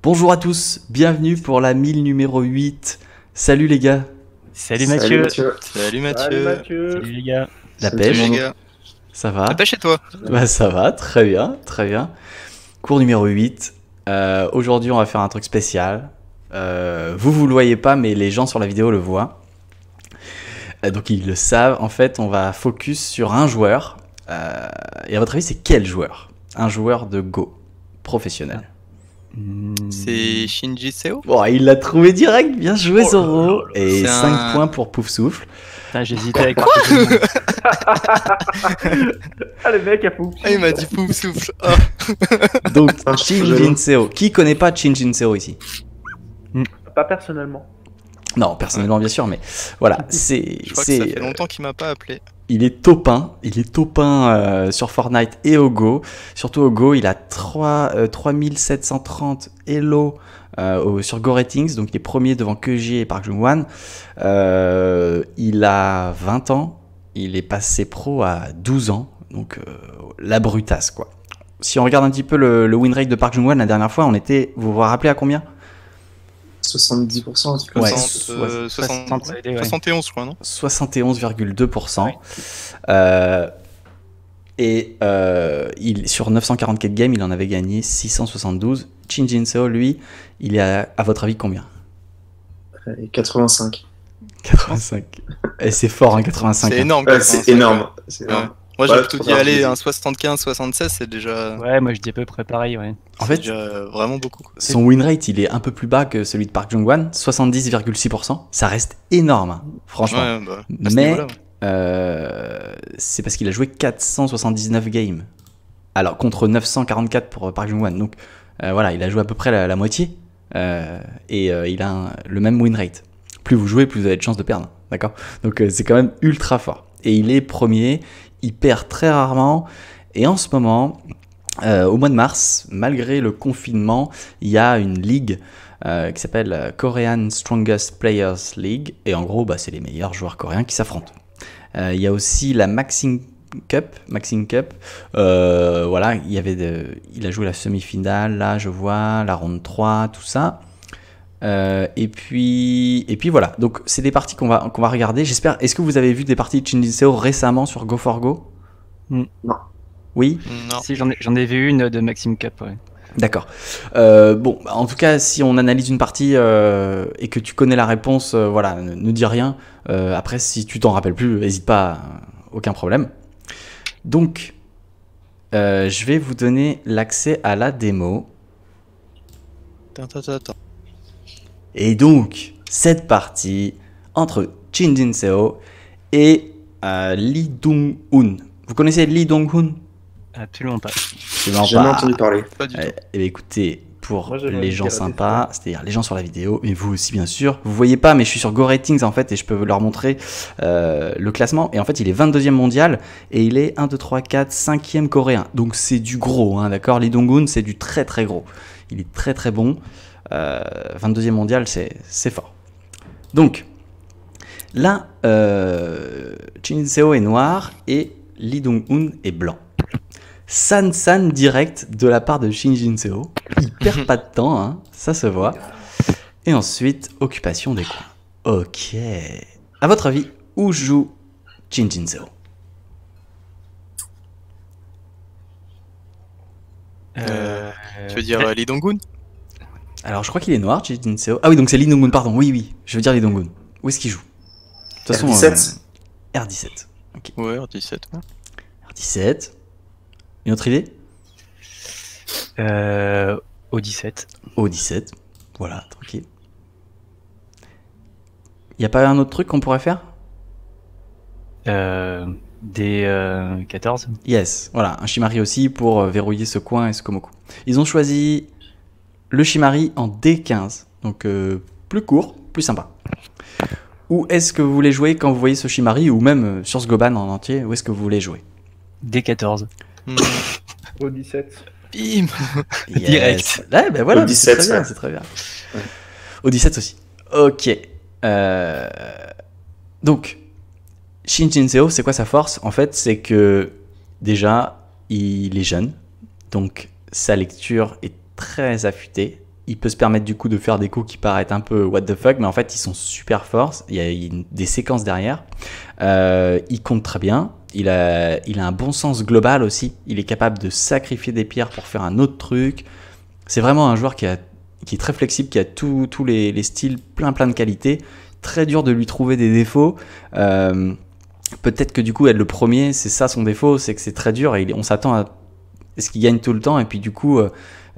Bonjour à tous, bienvenue pour la mille numéro 8. Salut les gars. Salut Mathieu. Salut Mathieu. Salut, les gars. La pêche. Les gars. Ça va La pêche toi bah, Ça va, très bien, très bien. Cours numéro 8. Euh, aujourd'hui, on va faire un truc spécial. Euh, vous, vous le voyez pas, mais les gens sur la vidéo le voient. Euh, donc ils le savent. En fait, on va focus sur un joueur. et à votre avis, c'est quel joueur Un joueur de Go professionnel. C'est hmm. Shinji Seo Bon, il l'a trouvé direct, bien joué oh Zoro. Et 5 points pour Pouf Souffle. J'hésitais avec quoi Ah, le mec a Pouf Souffle. Ah, il m'a dit Pouf Souffle. Donc, ah, Shinji Seo. Qui connaît pas Shinji Seo ici hmm. Pas personnellement. Non, personnellement, bien sûr, mais voilà. c'est. ça fait longtemps qu'il m'a pas appelé. Il est top 1, il est top 1 euh, sur Fortnite et au Go. Surtout au Go, il a 3, 3730 Elo sur Go Ratings, donc il est premier devant QG et Park Jung-wan. Euh, il a 20 ans, il est passé pro à 12 ans, donc euh, la brutasse quoi. Si on regarde un petit peu le, le win rate de Park Jung-wan la dernière fois, on était, vous vous rappelez à combien 70%, tu ouais, 60, 71, euh, je crois, non 71,2%. Euh, et euh, il, sur 944 games, il en avait gagné 672. Chin Jin Seo, lui, il est à, à votre avis combien 85. 85. Euh, et c'est fort, hein, 85. C'est hein. énorme. C'est énorme. énorme. Moi, j'ai dit, allez, un 75, 76, c'est déjà. Ouais, moi, je dis à peu près pareil, ouais. En fait, vraiment beaucoup. Son win rate, il est un peu plus bas que celui de Park Jong-wan, 70,6%. Ça reste énorme, hein, franchement. Bah, Mais euh, c'est parce qu'il a joué 479 games. Alors, contre 944 pour euh, Park jung wan Donc, euh, voilà, il a joué à peu près la, moitié. et il a le même win rate. Plus vous jouez, plus vous avez de chances de perdre. D'accord Donc, c'est quand même ultra fort. Et il est premier il perd très rarement. Et en ce moment, euh, au mois de mars, malgré le confinement, il y a une ligue euh, qui s'appelle euh, Korean Strongest Players League. Et en gros, bah, c'est les meilleurs joueurs coréens qui s'affrontent. il y a aussi la Maxing Cup, Cup. voilà, il, avait il a joué la semi-finale, là je vois, la ronde 3, tout ça. Euh, et puis, et puis voilà. Donc c'est des parties qu'on va qu'on va regarder. J'espère. Est-ce que vous avez vu des parties de Shinji récemment sur Go4Go mm. Non. Oui. Non. Si j'en ai, vu une de Maxime Cap. D'accord. Euh, bon, en tout cas, si on analyse une partie euh, et que tu connais la réponse, voilà, ne, dis rien. après, si tu t'en rappelles plus, n'hésite pas, aucun problème. Donc, je vais vous donner l'accès à la démo. Attends, attends, attends. Et donc, cette partie entre Jin Jin Seo et euh, Lee Dong-hoon. Vous connaissez Lee Dong-hoon Absolument pas. J'ai jamais entendu parler. Pas du eh ben, écoutez, pour les gens sympas, c'est-à-dire les gens sur la vidéo, mais vous aussi bien sûr. Vous voyez pas, mais je suis sur Go Ratings en fait et je peux leur montrer euh, le classement. Et en fait, il est 22e mondial et il est 1, 2, 3, 4, 5e coréen. Donc c'est du gros, hein, d'accord Lee Dong-hoon, c'est du très très gros. Il est très très bon. 22e euh, mondial, c'est fort. Donc, là, euh, est noir et Lee Dong-un est blanc. San San direct de la part de Shin Jin Seo. Il perd pas de temps, hein, ça se voit. Et ensuite, occupation des coins. Ok. À votre avis, où joue Jin Seo euh, euh, Tu veux dire Lee dong alors, je crois qu'il est noir, Seo. Ah oui, donc c'est Lee pardon. Oui, oui. Je veux dire Lee dong Où est-ce qu'il joue R17. R17. Euh, ouais, R17. R17. Une autre idée euh, O17. O17. Voilà, tranquille. Y a pas un autre truc qu'on pourrait faire euh, Des 14 Yes, voilà, un Shimari aussi pour euh, verrouiller ce coin et ce Komoku. Ils ont choisi le Shimari en D15. Donc euh, plus court, plus sympa. Où est-ce que vous voulez jouer quand vous voyez ce Shimari ou même euh, sur ce Goban en entier Où est-ce que vous voulez jouer D14. Hmm. Au 17. Bim Direct. Ouais, ben voilà, c'est très, bien. Au 17 aussi. Ok. Euh, donc, Shin c'est quoi sa force En fait, c'est que déjà, il est jeune. Donc, sa lecture est très affûté. Il peut se permettre du coup de faire des coups qui paraissent un peu what the fuck, mais en fait ils sont super forts. Il y a des séquences derrière. Euh, il compte très bien. Il a, il a un bon sens global aussi. Il est capable de sacrifier des pierres pour faire un autre truc. C'est vraiment un joueur qui, est très flexible, qui a tous les, styles, plein plein de qualités. Très dur de lui trouver des défauts. Euh, peut-être que du coup, être le premier, c'est ça son défaut, c'est que c'est très dur et on s'attend à ce qu'il gagne tout le temps et puis du coup euh,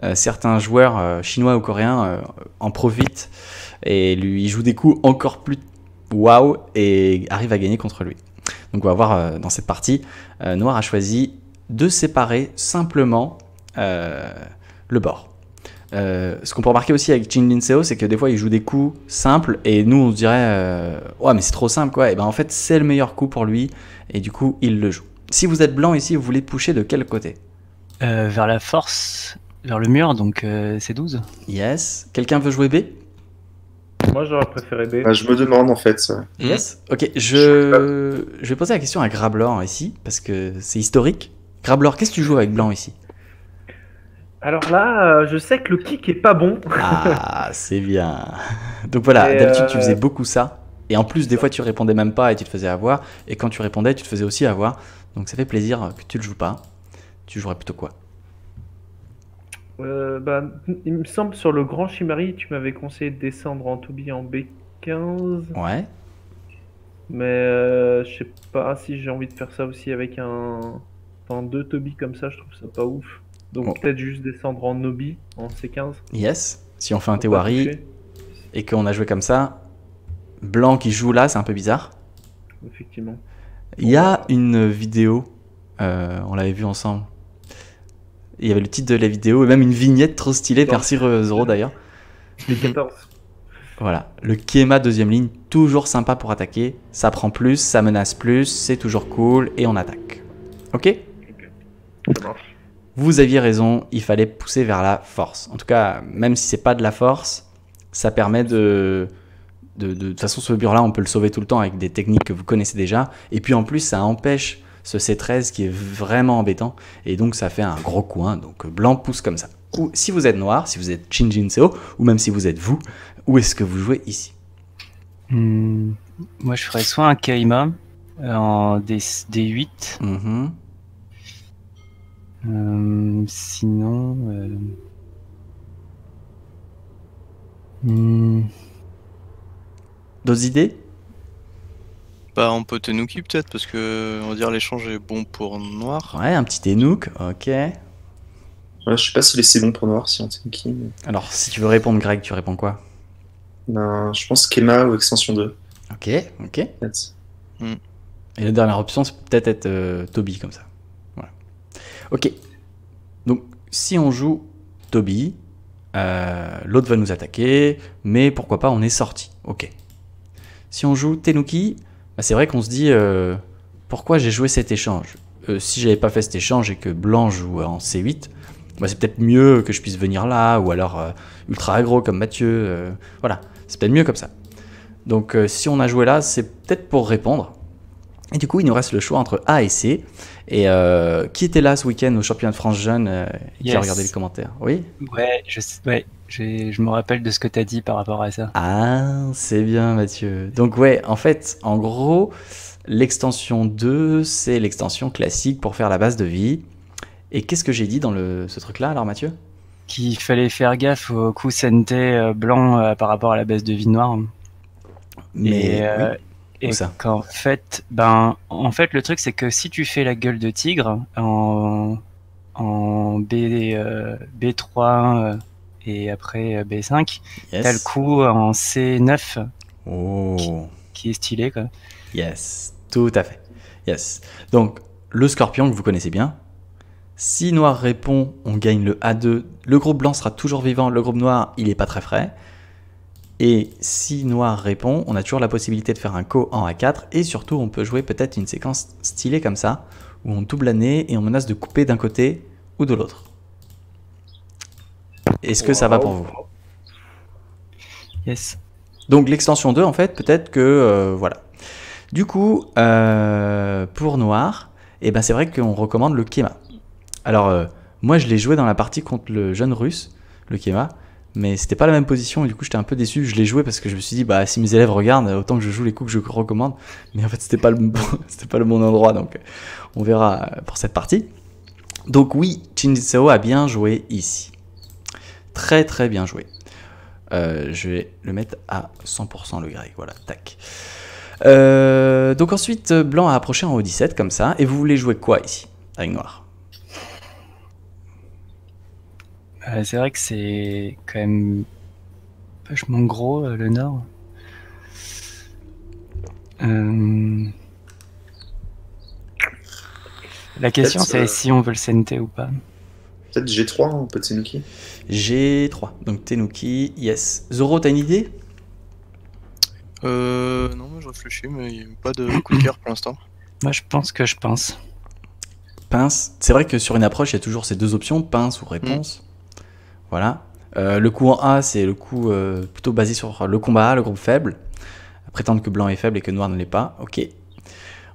euh, certains joueurs euh, chinois ou coréens euh, en profitent et lui jouent des coups encore plus waouh et arrivent à gagner contre lui. Donc on va voir dans cette partie, Noir a choisi de séparer simplement le bord. ce qu'on peut remarquer aussi avec Jin Lin Seo, c'est que des fois il joue des coups simples et nous on dirait ouais mais c'est trop simple quoi. Et ben en fait c'est le meilleur coup pour lui et du coup il le joue. Si vous êtes blanc ici, vous voulez pousser de quel côté Vers la force vers le mur, donc euh, c'est 12. Yes. Quelqu'un veut jouer B Moi, j'aurais préféré B. Bah, je me demande en fait. Yes. Mmh. Ok, je... je vais poser la question à Grablor ici, parce que c'est historique. Grablor, qu'est-ce que tu joues avec Blanc ici alors là, euh, je sais que le kick est pas bon. ah, c'est bien. Donc voilà, d'habitude tu euh, faisais beaucoup ça. Et en plus, des fois, tu répondais même pas et tu te faisais avoir. Et quand tu répondais, tu te faisais aussi avoir. Donc ça fait plaisir que tu le joues pas. Tu jouerais plutôt quoi euh, bah, il me semble sur le Grand Chimari, tu m'avais conseillé de descendre en Toby en B15. Ouais. Mais euh, je sais pas si j'ai envie de faire ça aussi avec un. Enfin, deux Toby comme ça, je trouve ça pas ouf. Donc peut-être juste descendre en Nobi, en C15. Yes, si on fait un Tewari et qu'on a joué comme ça, Blanc qui joue là, c'est un peu bizarre. Effectivement. Il y a une vidéo, euh, on l'avait vu ensemble, il y avait le titre de la vidéo et même une vignette trop stylée, merci euh, Zoro d'ailleurs. Voilà, le Kema deuxième ligne, toujours sympa pour attaquer. Ça prend plus, ça menace plus, c'est toujours cool et on attaque. Ok Vous aviez raison, il fallait pousser vers la force. En tout cas, même si c'est pas de la force, ça permet de. De, de, toute façon, ce mur-là, on peut le sauver tout le temps avec des techniques que vous connaissez déjà. Et puis en plus, ça empêche ce C13 qui est vraiment embêtant. Et donc ça fait un gros coin. Hein. Donc blanc pousse comme ça. Ou si vous êtes noir, si vous êtes Shinjin Seo, ou même si vous êtes vous, où est-ce que vous jouez ici hmm, Moi je ferais soit un Kaima euh, en D 8 mm-hmm. euh, sinon. Euh, hmm. D'autres idées bah on peut Tenuki peut-être parce que on va dire l'échange est bon pour noir. Ouais, un petit tenuki ok. Je je sais pas si c'est bon pour noir si on Tenuki. Alors si tu veux répondre Greg, tu réponds quoi ben, Je pense Kema ou extension 2. Ok, ok. Hmm. Et la dernière option c'est peut-être être, euh, Toby comme ça. Ok. Donc si on joue Toby, euh, l'autre va nous attaquer, mais pourquoi pas on est sorti. Ok. Si on joue Tenuki, bah, c'est vrai qu'on se dit euh, pourquoi j'ai joué cet échange euh, Si j'avais pas fait cet échange et que Blanc joue en C8, bah, c'est peut-être mieux que je puisse venir là, ou alors euh, ultra agro comme Mathieu. voilà, c'est peut-être mieux comme ça. Donc si on a joué là, c'est peut-être pour répondre. Et du coup, il nous reste le choix entre A et C. Et qui était là ce week-end au championnat de France jeune qui a regardé les commentaires Oui Ouais, je sais je me rappelle de ce que tu as dit par rapport à ça. Ah, c'est bien Mathieu. Donc ouais, en fait, en gros, l'extension 2, c'est l'extension classique pour faire la base de vie. Et qu'est-ce que j'ai dit dans le, ce truc-là alors Mathieu Qu'il fallait faire gaffe au coup euh, blanc euh, par rapport à la base de vie noire. Mais et, euh, oui. fait, ben, en fait, le truc c'est que si tu fais la gueule de tigre en, en B, euh, B3 et après euh, B5, t'as le coup en C9 oh. qui, est stylé. Quoi. Yes, tout à fait. Yes. Donc, le scorpion que vous connaissez bien. Si noir répond, on gagne le A2. Le groupe blanc sera toujours vivant. Le groupe noir, il n'est pas très frais. Et si noir répond, on a toujours la possibilité de faire un co en A4. Et surtout, on peut jouer peut-être une séquence stylée comme ça, où on double la nez et on menace de couper d'un côté ou de l'autre. Est-ce que ça va pour vous Yes. Donc l'extension 2, en fait, peut-être que... Euh, voilà. Du coup, euh, pour noir, Et eh ben, c'est vrai qu'on recommande le Kema. Alors, euh, moi, je l'ai joué dans la partie contre le jeune russe, le Kema, mais c'était pas la même position, et du coup, j'étais un peu déçu. Je l'ai joué parce que je me suis dit, bah, si mes élèves regardent, autant que je joue les coups que je recommande. Mais en fait, c'était pas le bon, c'était pas le bon endroit, donc on verra pour cette partie. Donc oui, Chinjitseo a bien joué ici. Très très bien joué. Euh, je vais le mettre à 100% le grec, voilà, tac. Euh, donc ensuite, euh, blanc a approché en haut 17 comme ça, et vous voulez jouer quoi ici, avec noir C'est vrai que c'est quand même vachement gros, le nord. La question c'est si on veut le center ou pas. Peut-être G3 on peut Tenuki G3, donc Tenuki, yes. Zoro, t'as une idée Euh. Non, je réfléchis, mais il n'y a pas de coup de cœur pour l'instant. Moi, je pense que je pense. Pince. C'est vrai que sur une approche, il y a toujours ces deux options, pince ou réponse. Mm. Voilà. Euh, le coup en A, c'est le coup euh, plutôt basé sur le combat A, le groupe faible. Prétendre que blanc est faible et que noir ne l'est pas. Ok.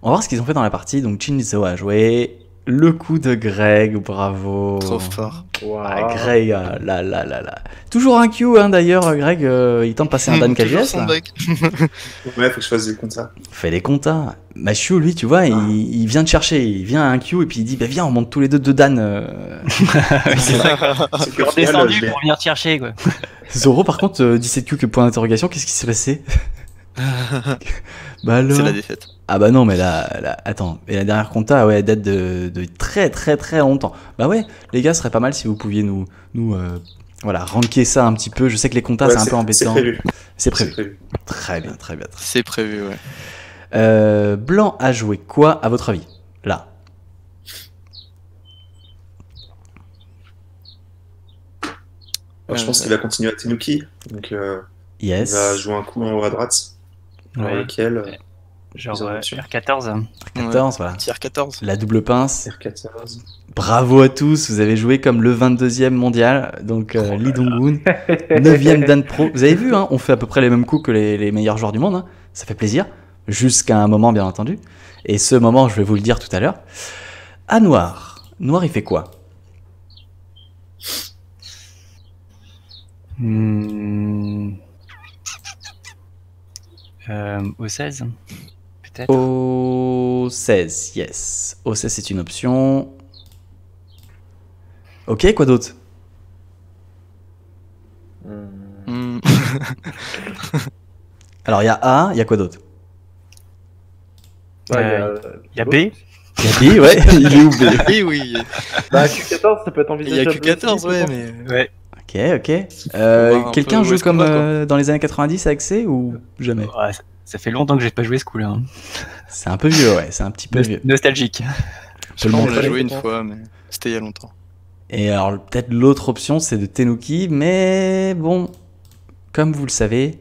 On va voir ce qu'ils ont fait dans la partie. Donc, Chin a joué, le coup de Greg, bravo. Trop fort. Ah, Greg, là, là, là, là. Toujours un Q, hein, d'ailleurs, Greg, euh, il tente de passer un Dan mmh, ouais, faut que je fasse des comptas. Fais les comptas. Hein. Machu, lui, tu vois, ah. il, vient te chercher, il vient à un Q et puis il dit, bah viens, on monte tous les deux de Dan. Euh. c'est redescendu pour venir te chercher, quoi. Zoro, par contre, 17Q euh, que point d'interrogation, qu'est-ce qui s'est passé bah, C'est la défaite. Ah bah non, mais là, attends, et la dernière compta, ouais, date de, très très très longtemps. Bah ouais, les gars, ce serait pas mal si vous pouviez nous, nous euh, voilà, ranker ça un petit peu. Je sais que les comptas, c'est un peu embêtant. C'est prévu. C'est prévu. Très bien, très bien. C'est prévu, ouais. Euh, Blanc a joué quoi, à votre avis Là. je pense euh, qu'il va continuer à Tenuki. Donc, yes. il va jouer un coup en haut à droite. Ouais. Avec Genre R14. Euh, R14, voilà. 14 La double pince. R14. Bravo à tous, vous avez joué comme le 22e mondial, donc euh, 9e Dan Pro. Vous avez vu, hein, on fait à peu près les mêmes coups que les, meilleurs joueurs du monde, hein. ça fait plaisir, jusqu'à un moment bien entendu. Et ce moment, je vais vous le dire tout à l'heure. À Noir, Noir il fait quoi hmm. euh, Au 16 O16, yes. O16, c'est une option. Ok, quoi d'autre hmm. Alors, il y a A, il y a quoi d'autre Il y, a euh, B il y a B, ouais. Il est où B oui. Bah, Q14, ça peut être envisageable. Il y a Q14, ouais, mais. Ouais. Ok, ok. Euh, quelqu'un joue comme euh, dans les années 90 avec C ou jamais ouais, ça fait longtemps que j'ai pas joué ce coup-là. Hein. C'est un peu vieux, ouais, c'est un petit peu vieux. Nostalgique. Je l'ai joué une fois, mais c'était il y a longtemps. Et alors, peut-être l'autre option, c'est de Tenuki, mais bon, comme vous le savez,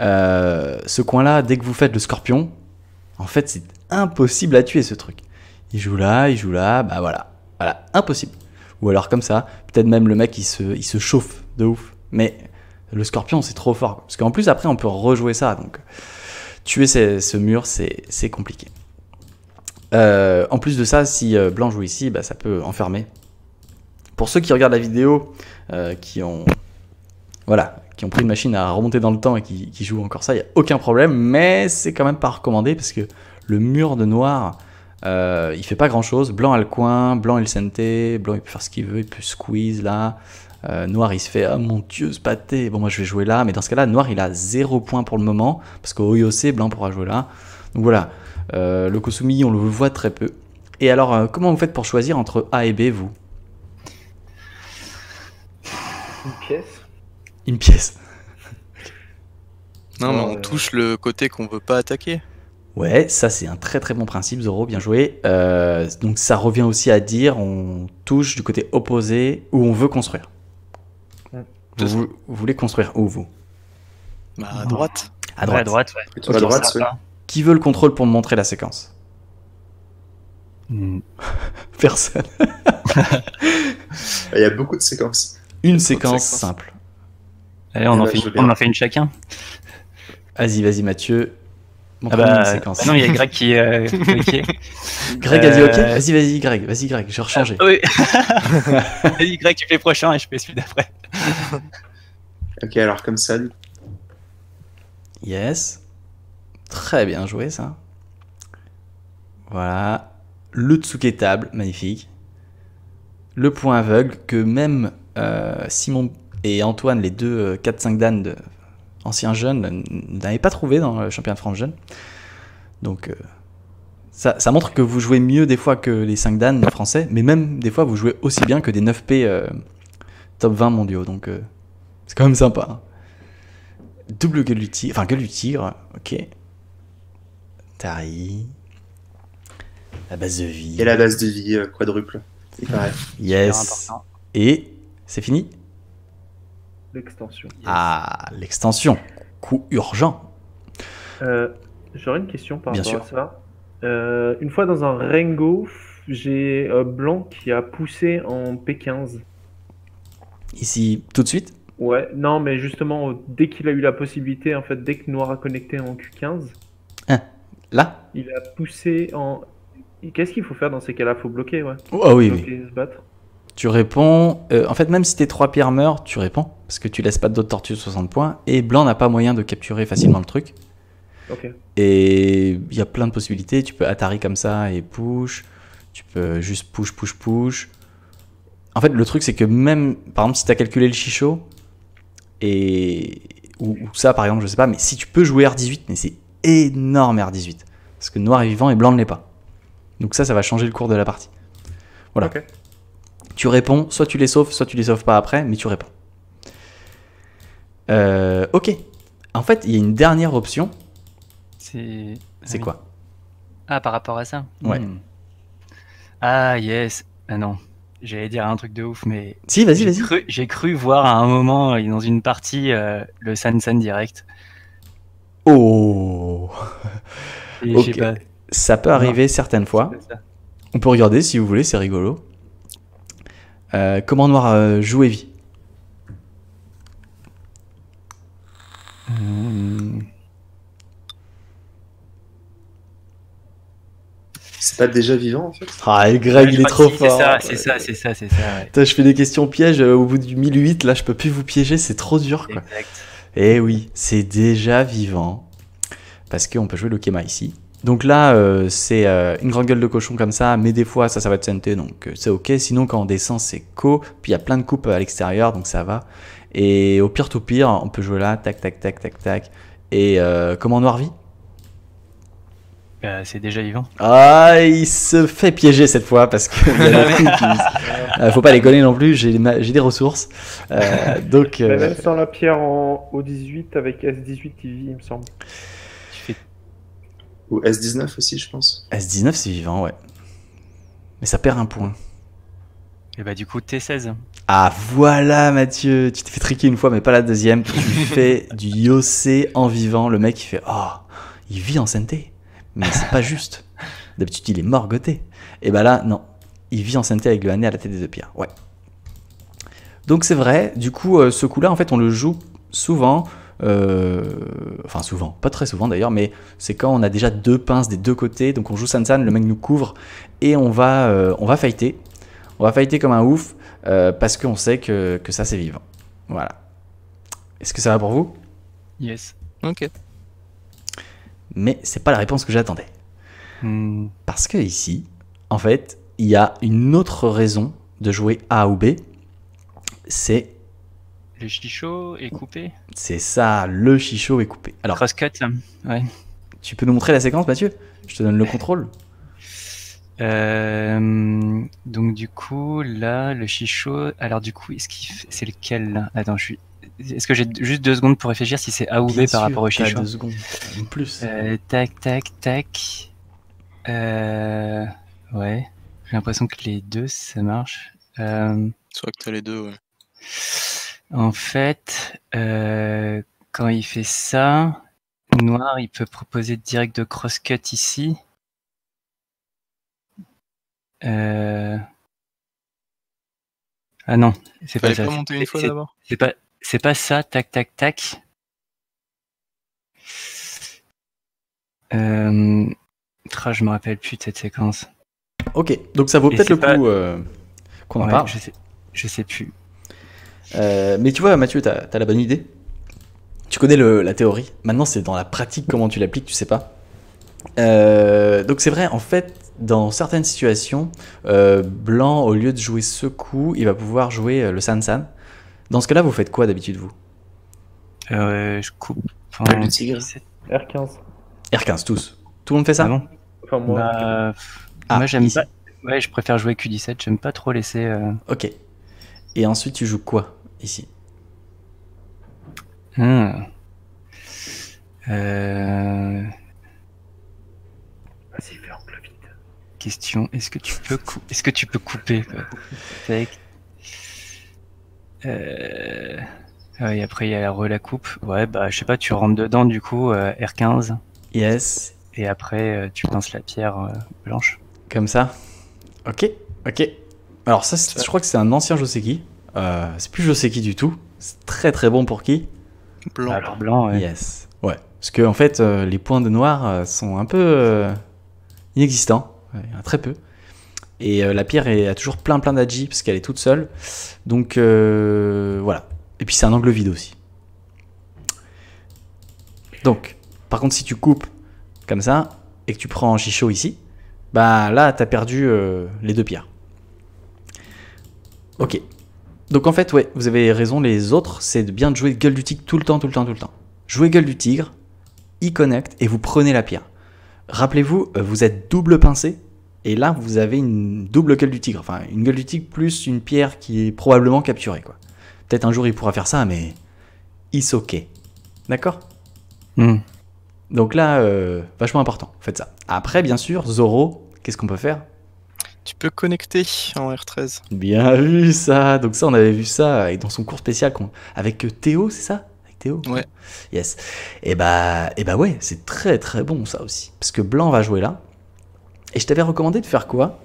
euh, ce coin-là, dès que vous faites le scorpion, en fait, c'est impossible à tuer ce truc. Il joue là, il joue là, bah voilà, voilà, impossible. Ou alors comme ça, peut-être même le mec, il se, il se chauffe de ouf. Mais le scorpion, c'est trop fort. Parce qu'en plus, après, on peut rejouer ça, donc tuer ce mur, c'est compliqué. Euh, en plus de ça, si euh, blanc joue ici, bah, ça peut enfermer. Pour ceux qui regardent la vidéo, euh, qui ont voilà, qui ont pris une machine à remonter dans le temps et qui, jouent encore ça, il n'y a aucun problème, mais c'est quand même pas recommandé parce que le mur de noir, il fait pas grand chose. Blanc a le coin, blanc il le blanc il peut faire ce qu'il veut, il peut squeeze là, euh, noir, il se fait Ah mon dieu, ce pâté. Bon, moi je vais jouer là. Mais dans ce cas-là, Noir, il a 0 points pour le moment. Parce qu'au c'est Blanc pourra jouer là. Donc voilà. Euh, le Kosumi, on le voit très peu. Et alors, euh, comment vous faites pour choisir entre A et B, vous Une pièce. Une pièce. non, mais on touche le côté qu'on veut pas attaquer. Ouais, ça c'est un très très bon principe, Zoro, bien joué. donc ça revient aussi à dire on touche du côté opposé où on veut construire. Vous, voulez construire où, vous bah, à, droite. à droite. À droite, droite, Qui veut le contrôle pour me montrer la séquence hmm. Personne. Il y a beaucoup de séquences. Une séquence simple. Allez, on, en, fait, on en fait une chacun. Vas-y, vas-y, Mathieu ah bah, bah, non, il y a Greg qui, euh, Greg a dit OK. Euh, vas-y, vas-y, Greg. Vas-y, Greg. Je vais rechanger. Ah, oui. vas-y, Greg, tu fais prochain et je fais celui d'après. ok, alors comme ça. Yes. Très bien joué, ça. Voilà. Le Tsuke magnifique. Le point aveugle que même euh, Simon et Antoine, les deux 4-5 Dan de ancien jeune, n'avait pas trouvé dans le championnat de France jeune. Donc, euh, ça, ça, montre que vous jouez mieux des fois que les 5 Dan français, mais même des fois vous jouez aussi bien que des 9P euh, top 20 mondiaux. Donc, euh, c'est quand même sympa. Hein. Double gueule du tigre, enfin gueule du tigre, ok. Tari. La base de vie. Et la base de vie quadruple. C'est pareil. Yes. Et c'est fini L'extension. Ah, l'extension. Coup urgent. Euh, j'aurais une question par rapport à ça. Euh, une fois dans un Rengo, j'ai euh, Blanc qui a poussé en P15. Ici, tout de suite Ouais, non, mais justement, dès qu'il a eu la possibilité, en fait, dès que Noir a connecté en Q15. Hein, là Il a poussé en. Qu'est-ce qu'il faut faire dans ces cas-là Faut bloquer, ouais. Oh, ah oui, bloquer, oui. Se battre. Tu réponds. Euh, en fait, même si tes trois pierres meurent, tu réponds. Parce que tu laisses pas d'autres tortues 60 points. Et blanc n'a pas moyen de capturer facilement le truc. Et il y a plein de possibilités. Tu peux Atari comme ça et push. Tu peux juste push, push, push. En fait, le truc, c'est que même, par exemple, si tu as calculé le chichot, et, ou, ça, par exemple, je sais pas, mais si tu peux jouer R18, mais c'est énorme R18. Parce que noir est vivant et blanc ne l'est pas. Donc ça, ça va changer le cours de la partie. Voilà. Ok. Tu réponds, soit tu les sauves, soit tu les sauves pas après, mais tu réponds. Euh, ok. En fait, il y a une dernière option. C'est. Ah quoi Ah, par rapport à ça Ouais. Hmm. Ah, yes. Ah non. J'allais dire un truc de ouf, mais. Si, vas-y, vas-y. J'ai cru voir à un moment, euh, dans une partie, euh, le San direct. Oh Ok. Ça peut arriver certaines fois. On peut regarder si vous voulez, c'est rigolo. Euh, comment Noir euh, joue vie euh. C'est pas déjà vivant en fait Ah, Greg, il est trop fort. C'est ça, c'est ça, c'est ça. ça je fais des questions pièges au bout du 1008, là je peux plus vous piéger, c'est trop dur quoi. Exact. Et eh oui, c'est déjà vivant. Parce qu'on peut jouer le Kema ici. Donc là, euh, c'est euh, une grande gueule de cochon comme ça, mais des fois, ça, ça va être santé, donc euh, c'est ok. Sinon, quand on descend, c'est co, puis il y a plein de coupes à l'extérieur, donc ça va. Et au pire tout pire, on peut jouer là, tac, tac, tac, tac, tac. Et comment Noir vit c'est déjà vivant. Ah, il se fait piéger cette fois parce que il faut pas les gonner non plus. J'ai des ressources. donc, bah, Même sans la pierre en, o 18 avec S18 vit, il me semble. Ou S19 aussi, je pense. S19, c'est vivant, ouais. Mais ça perd un point. Et bah, du coup, T16. Ah, voilà, Mathieu. Tu t'es fait triquer une fois, mais pas la deuxième. Tu fais du Yossé en vivant. Le mec, il fait Oh, il vit en santé. Mais c'est pas juste. D'habitude, il est morgoté Et bah là, non. Il vit en santé avec le hanné à la tête des deux pierres. Ouais. Donc c'est vrai, du coup, euh, ce coup-là, en fait, on le joue souvent euh, enfin souvent, pas très souvent d'ailleurs, mais c'est quand on a déjà deux pinces des deux côtés, donc on joue sans, le mec nous couvre, et on va, euh, on va fighter. On va fighter comme un ouf, euh, parce qu'on sait que, ça c'est vivant. Voilà. Est-ce que ça va pour vous Yes. Ok. Mais c'est pas la réponse que j'attendais. Hmm. Parce que ici, en fait, il y a une autre raison de jouer A ou B, c'est le chichot est coupé C'est ça, le chichot est coupé. Alors, Crosscut, ouais. Tu peux nous montrer la séquence, Mathieu Je te donne le contrôle. Euh, donc du coup, là, le chichot... Alors du coup, est-ce c'est lequel là Attends, je suis... Est-ce que j'ai juste deux secondes pour réfléchir si c'est A ou B par rapport au chichot deux secondes, plus. Euh, tac, tac, tac. Euh, ouais, j'ai l'impression que les deux, ça marche. Euh... que les deux, ouais. En fait, euh, quand il fait ça, noir, il peut proposer direct de crosscut ici. Euh, ah non, c'est pas ça. monter une fois d'abord. C'est pas, c'est pas ça. Tac, tac, tac. Euh... je me rappelle plus de cette séquence. Ok, donc ça vaut peut-être le coup euh, qu'on en parle. Je sais, je sais plus. Euh, mais tu vois, Mathieu, t'as as la bonne idée. Tu connais le, la théorie. Maintenant, c'est dans la pratique comment tu l'appliques, tu sais pas. Euh, donc c'est vrai, en fait, dans certaines situations, euh, Blanc, au lieu de jouer ce coup, il va pouvoir jouer le San Dans ce cas-là, vous faites quoi d'habitude, vous euh, Je coupe. Enfin, le R15. R15, tous. Tout le monde fait ça ah enfin, moi, bah, ah, moi j'aime pas... Ouais, je préfère jouer Q17, j'aime pas trop laisser... Ok. Et ensuite, tu joues quoi ici. Ah. Euh. Vas-y, Question est-ce que tu peux est-ce que tu peux couper euh. Et après il y a la, la coupe. Ouais, bah je sais pas, tu rentres dedans du coup euh, R15. Yes. Et après tu pinces la pierre blanche. Comme ça. Ok, ok. Alors ça, je crois que c'est un ancien Joseki. Euh, c'est plus je sais qui du tout. C'est très très bon pour qui Blanc. Alors, blanc, ouais. Yes. Ouais. Parce que en fait, euh, les points de noir euh, sont un peu inexistants. a très peu. Et la pierre est, a toujours plein plein d'adji parce qu'elle est toute seule. Donc voilà. Et puis c'est un angle vide aussi. Donc, par contre, si tu coupes comme ça et que tu prends Chichot ici, bah là, t'as perdu les deux pierres. Ok, donc en fait, oui, vous avez raison, les autres, c'est bien de jouer gueule du tigre tout le temps, tout le temps, tout le temps. Jouez gueule du tigre, y connect et vous prenez la pierre. Rappelez-vous, euh, vous êtes double pincé, et là, vous avez une double gueule du tigre. Enfin, une gueule du tigre plus une pierre qui est probablement capturée, quoi. Peut-être un jour, il pourra faire ça, mais... It's ok. D'accord hmm. Donc là, euh, vachement important, faites ça. Après, bien sûr, Zoro, qu'est-ce qu'on peut faire tu peux connecter en R13. Bien vu ça. Donc ça, on avait vu ça et dans son cours spécial avec euh, Théo, c'est ça Avec Théo Ouais. Yes. Et eh bah, et eh bah ouais, c'est très très bon ça aussi. Parce que Blanc va jouer là. Et je t'avais recommandé de faire quoi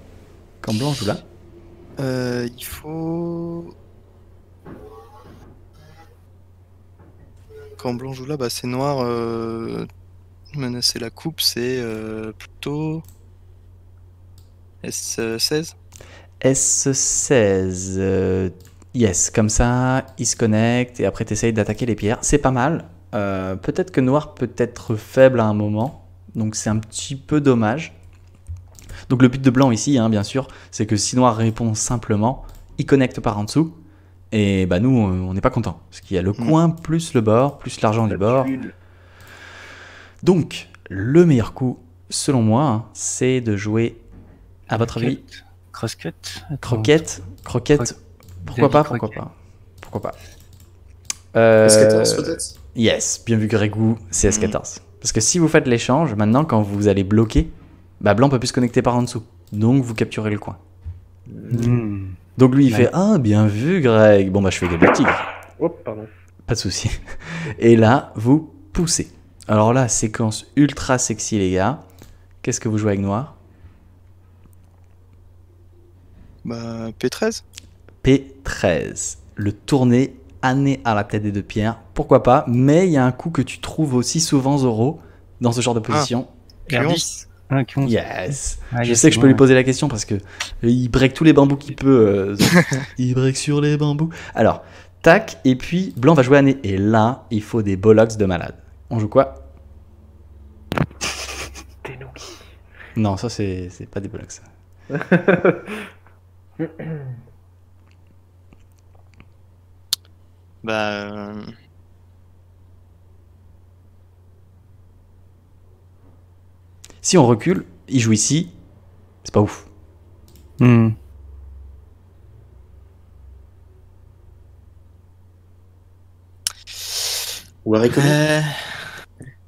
quand Blanc joue là euh, Il faut... Quand Blanc joue là, bah, c'est noir. Euh, menacer la coupe, c'est euh, plutôt... S16 S16. Euh, yes, comme ça, il se connecte et après essayes d'attaquer les pierres. C'est pas mal. Euh, peut-être que noir peut être faible à un moment, donc c'est un petit peu dommage. Donc le but de blanc ici, hein, bien sûr, c'est que si noir répond simplement, il connecte par en dessous, et bah nous, on n'est pas content. Parce qu'il y a le mm. coin, plus le bord, plus l'argent du bord. Donc, le meilleur coup, selon moi, hein, c'est de jouer à votre avis Crosscut Croquette Croquette Pourquoi pas Pourquoi pas Pourquoi pas 14 peut-être Yes, bien vu Grégou, CS14. Mhm. Parce que si vous faites l'échange, maintenant quand vous allez bloquer, bah blanc peut plus se connecter par en dessous. Donc vous capturez le coin. Hmm. Donc lui il fait Ah, bien vu Greg. Bon bah je fais des boutiques. Oh, ah. pardon. Pas de souci. Et là, vous poussez. Alors là, séquence ultra sexy les gars. Qu'est-ce que vous jouez avec noir P13 bah, P13. Le tourner année à la tête des deux pierres. Pourquoi pas Mais il y a un coup que tu trouves aussi souvent, Zoro, dans ce genre de ah. position. Ah, yes. je sais que je peux lui poser la question parce que il break tous les bambous qu'il peut. Euh, il break sur les bambous. Alors, tac, et puis Blanc va jouer année. Et là, il faut des bollocks de malade. On joue quoi Non, ça c'est pas des bollocks. bah. Euh, si on recule, il joue ici, c'est pas ouf. Hmm. Ou avec euh.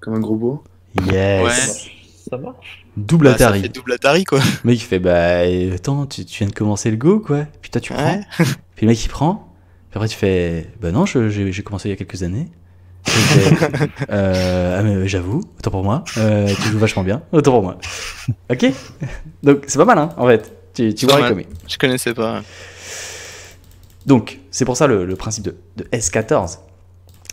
comme un gros beau. Yes. Ça marche. Double bah, Atari. double Atari, quoi. Le mec, il fait Bah, euh, attends, tu, viens de commencer le Go, quoi. Puis toi, tu prends. Puis le mec, il prend. Puis après, tu fais Bah, non, j'ai commencé il y a quelques années. Euh, ah, j'avoue, autant pour moi. Euh, tu joues vachement bien, autant pour moi. Ok Donc, c'est pas mal, hein, en fait. Tu, vois Je connaissais pas. Donc, c'est pour ça le, principe de, de S14.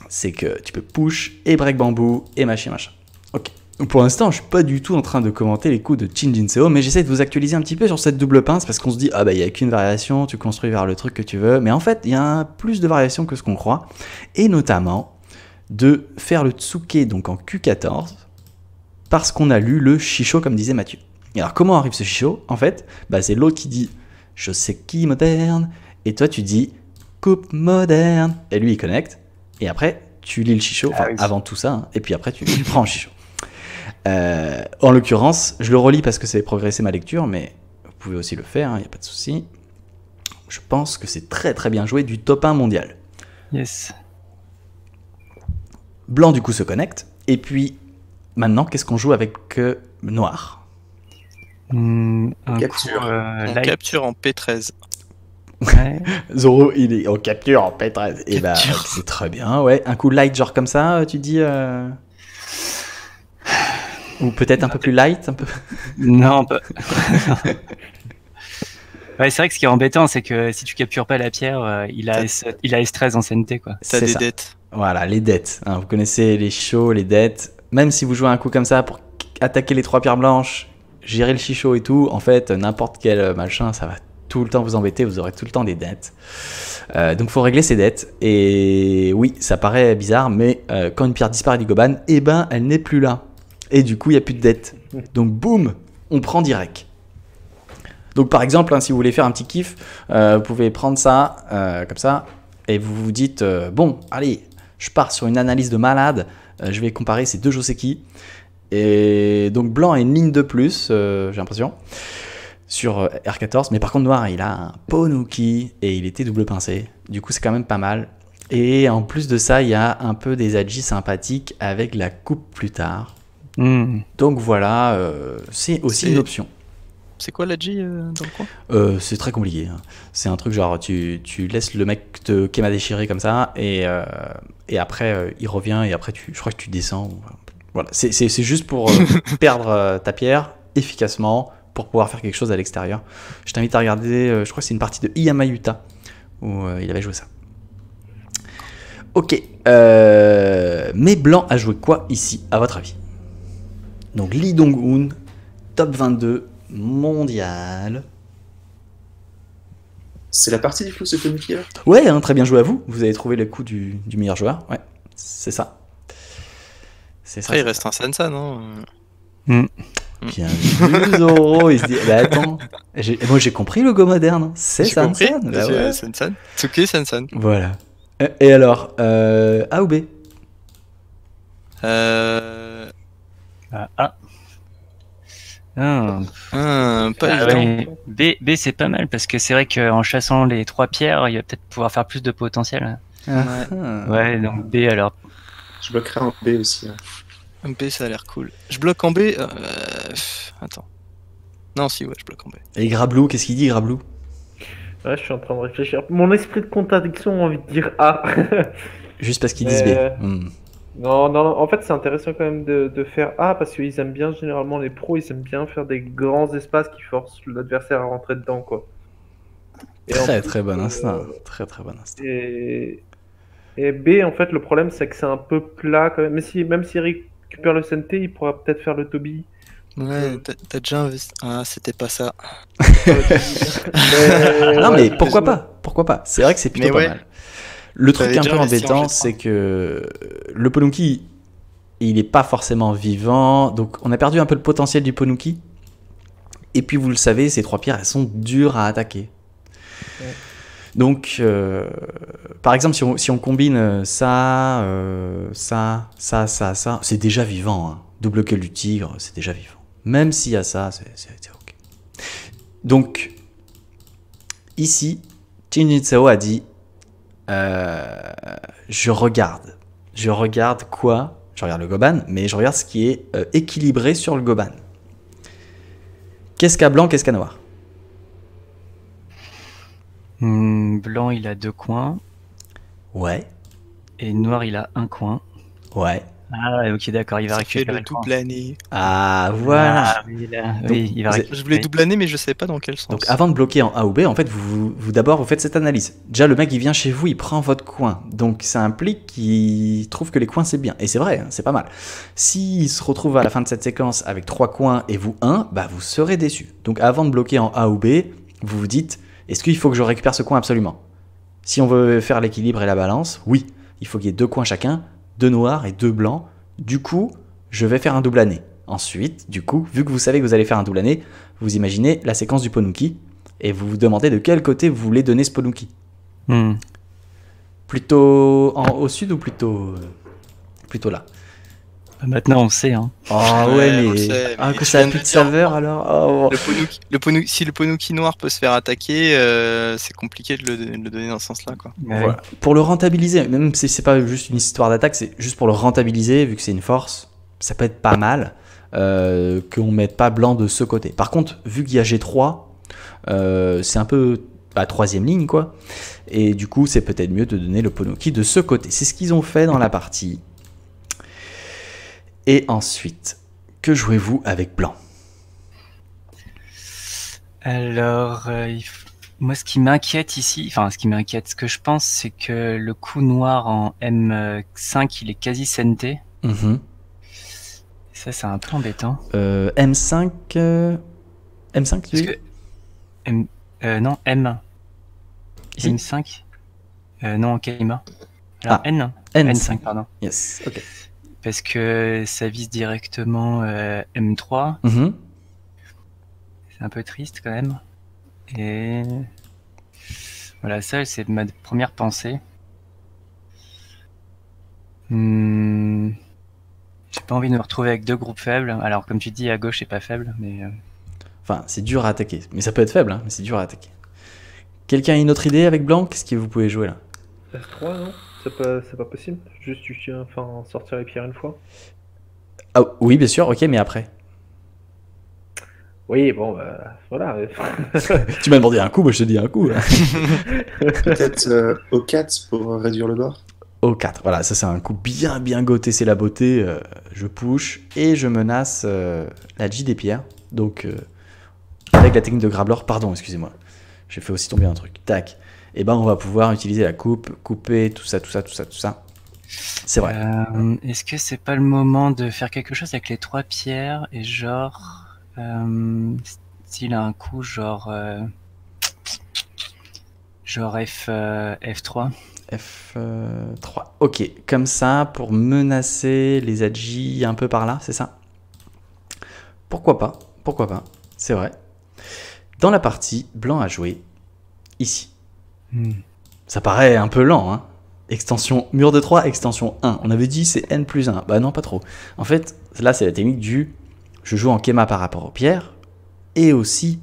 C'est que tu peux push et break bambou et machin, machin. Ok pour l'instant, je suis pas du tout en train de commenter les coups de Chin Jin Seo, mais j'essaie de vous actualiser un petit peu sur cette double pince parce qu'on se dit ah bah il y a qu'une variation, tu construis vers le truc que tu veux, mais en fait il y a plus de variations que ce qu'on croit, et notamment de faire le tsuke donc en Q14 parce qu'on a lu le shisho comme disait Mathieu. Et alors comment arrive ce shisho En fait, bah c'est l'autre qui dit je sais qui moderne et toi tu dis coupe moderne et lui il connecte et après tu lis le shisho ah avant tout ça hein, et puis après tu, tu prends le shisho. Euh, en l'occurrence, je le relis parce que ça progressé progressé ma lecture, mais vous pouvez aussi le faire, il hein, n'y a pas de souci. Je pense que c'est très très bien joué du top 1 mondial. Yes. Blanc du coup se connecte, et puis maintenant, qu'est-ce qu'on joue avec euh, Noir mmh, capture. Euh, capture en P13. Ouais. Zoro, il est en capture en P13. Et bah, c'est très bien, ouais. Un coup light, genre comme ça, tu dis. Ou peut-être un peu plus light un peu... Non, peu... c'est vrai que ce qui est embêtant, c'est que si tu captures pas la pierre, euh, il, a S, il a 13 en sainteté. Quoi. Ça des dettes. Voilà, les dettes. Hein. vous connaissez les shows, les dettes. Même si vous jouez un coup comme ça pour attaquer les trois pierres blanches, gérer le chichot et tout, en fait, n'importe quel euh, machin, ça va tout le temps vous embêter, vous aurez tout le temps des dettes. Donc, euh, donc faut régler ces dettes. Et oui, ça paraît bizarre, mais quand une pierre disparaît du Goban, eh ben elle n'est plus là. Et du coup, il n'y a plus de dette. Donc, boum, on prend direct. Donc, par exemple, hein, si vous voulez faire un petit kiff, euh, vous pouvez prendre ça euh, comme ça et vous vous dites euh, Bon, allez, je pars sur une analyse de malade, je vais comparer ces deux Joseki. Et donc, blanc a une ligne de plus, j'ai l'impression, sur R14. Mais par contre, noir, il a un Ponuki et il était double pincé. Du coup, c'est quand même pas mal. Et en plus de ça, il y a un peu des adjis sympathiques avec la coupe plus tard. Hmm. Donc voilà, euh, c'est aussi une option. C'est quoi la G euh, dans le coin euh, C'est très compliqué. Hein. C'est un truc genre, tu, tu laisses le mec te m'a déchirer comme ça, et, et après il revient, et après tu, je crois que tu descends. Voilà, c'est juste pour perdre ta pierre efficacement pour pouvoir faire quelque chose à l'extérieur. Je t'invite à regarder, je crois que c'est une partie de Yuta où il avait joué ça. Ok, mais Blanc a joué quoi ici, à votre avis donc Lee dong hoon top 22 mondial. C'est la partie du coup, ce comic là Ouais, hein, très bien joué à vous. Vous avez trouvé le coup du, meilleur joueur. Ouais, c'est ça. C'est ça. Après, il reste un Sansan, non mm. Bien Il se dit, bah, attends, moi j'ai compris le go moderne. Hein. C'est Sansan. Bah, Sansan. Tsuki Sansan. Voilà. Euh, et alors, euh, A ou B euh, ah. ah. ah. Hum, ah B, B c'est pas mal parce que c'est vrai qu'en chassant les trois pierres, il va peut-être pouvoir faire plus de potentiel. Ouais. Ah. donc B alors. Je bloquerai en B aussi. Un B ça a l'air cool. Je bloque en B. Euh, attends. Non, si, ouais, je bloque en B. Et Grablou, qu'est-ce qu'il dit, Grablou Ouais, je suis en train de réfléchir. Mon esprit de contradiction a envie de dire A. Juste parce qu'ils disent B. Euh, hmm. Non, non, En fait, c'est intéressant quand même de, de faire A parce qu'ils aiment bien, généralement, les pros, ils aiment bien faire des grands espaces qui forcent l'adversaire à rentrer dedans, quoi. très, très bon euh, instinct. très, très bon instinct. Et... B, en fait, le problème, c'est que c'est un peu plat quand même. Mais si, même s'il récupère le CNT, il pourra peut-être faire le Toby. Ouais, euh, t'as déjà investi. Ah, c'était pas ça. mais... non, mais pourquoi pas Pourquoi pas C'est vrai que c'est plutôt pas mal. Le truc un peu embêtant, c'est que le Ponuki, il n'est pas forcément vivant. Donc, on a perdu un peu le potentiel du Ponuki. Et puis, vous le savez, ces trois pierres, elles sont dures à attaquer. Donc, euh, par exemple, si on, combine euh, ça, euh, ça, ça, ça, ça, c'est déjà vivant. Hein. Double queue du tigre, c'est déjà vivant. Même s'il y a ça, c'est OK. Donc, ici, Chinjitsao a dit euh, je regarde. Je regarde quoi Je regarde le Goban, mais je regarde ce qui est euh, équilibré sur le Goban. Qu'est-ce qu'à blanc, qu'est-ce qu'à noir hmm, Blanc, il a deux coins. Ouais. Et noir, il a un coin. Ouais. Ah, ok, d'accord, il va récupérer. le double Ah, voilà. Ah, je voulais double année, mais je ne savais pas dans quel sens. Donc, avant de bloquer en A ou B, en fait, vous, vous, d'abord vous faites cette analyse. Déjà, le mec, il vient chez vous, il prend votre coin. Donc, ça implique qu'il trouve que les coins, c'est bien. Et c'est vrai, hein, c'est pas mal. S'il se retrouve à la fin de cette séquence avec trois coins et vous un, bah, vous serez déçu. Donc, avant de bloquer en A ou B, vous vous dites est-ce qu'il faut que je récupère ce coin absolument Si on veut faire l'équilibre et la balance, oui, il faut qu'il y ait deux coins chacun deux noirs et deux blancs. Du coup, je vais faire un double année. Ensuite, du coup, vu que vous savez que vous allez faire un double année, vous imaginez la séquence du Ponuki et vous vous demandez de quel côté vous voulez donner ce Ponuki hmm. Plutôt au sud ou plutôt, euh, plutôt là Maintenant, on sait. Hein. Ah ouais, ah, mais... que ça a plus de saveur alors. Hein. Oh. Le, si le Ponuki noir peut se faire attaquer, euh, c'est compliqué de le, donner dans ce sens-là. quoi. Pour le rentabiliser, même si c'est pas juste une histoire d'attaque, c'est juste pour le rentabiliser, vu que c'est une force, ça peut être pas mal euh, qu'on mette pas blanc de ce côté. Par contre, vu qu'il y a G3, euh, c'est un peu à troisième ligne quoi. Et du coup, c'est peut-être mieux de donner le Ponuki de ce côté. C'est ce qu'ils ont fait dans la partie. Et ensuite, que jouez-vous avec blanc Alors, euh, moi, ce qui m'inquiète ici, enfin, ce qui m'inquiète, ce que je pense, c'est que le coup noir en M5, il est quasi senté. Mhm. Ça, c'est un peu embêtant. M5. Euh, M5, euh, non, M. M5 Non, en Alors, ah. N. N5. N5, pardon. Yes, ok parce que ça vise directement euh, M3. Mhm. C'est un peu triste quand même. Et voilà, ça c'est ma première pensée. Hmm. J'ai pas envie de me retrouver avec deux groupes faibles. Alors comme tu dis, à gauche c'est pas faible, mais. Euh, enfin, c'est dur à attaquer. Mais ça peut être faible, hein, mais c'est dur à attaquer. Quelqu'un a une autre idée avec Blanc Qu'est-ce que vous pouvez jouer là F3, non c'est pas, possible Juste tu tiens, enfin, sortir les pierres une fois ah, Oui, bien sûr, ok, mais après Oui, bon, bah, voilà. tu m'as demandé un coup, moi je te dis un coup. Peut-être hein. o au 4 euh, pour réduire le bord Au 4, voilà, ça c'est un coup bien, bien goté, c'est la beauté. Euh, je push et je menace euh, la J des pierres. Donc, avec la technique de grableur pardon, excusez-moi. J'ai fait aussi tomber un truc. Tac et eh ben on va pouvoir utiliser la coupe, couper tout ça, tout ça, tout ça, tout ça. C'est vrai. Euh, est-ce que c'est pas le moment de faire quelque chose avec les trois pierres et genre euh, s'il a un coup genre euh, genre F F3 F3. Ok, comme ça pour menacer les Adji un peu par là, c'est ça Pourquoi pas Pourquoi pas C'est vrai. Dans la partie, blanc a joué ici. Hmm. Ça paraît un peu lent, hein Extension mur de 3, extension 1. On avait dit c'est n plus 1. Bah non, pas trop. En fait, là, c'est la technique du je joue en kéma par rapport aux pierres et aussi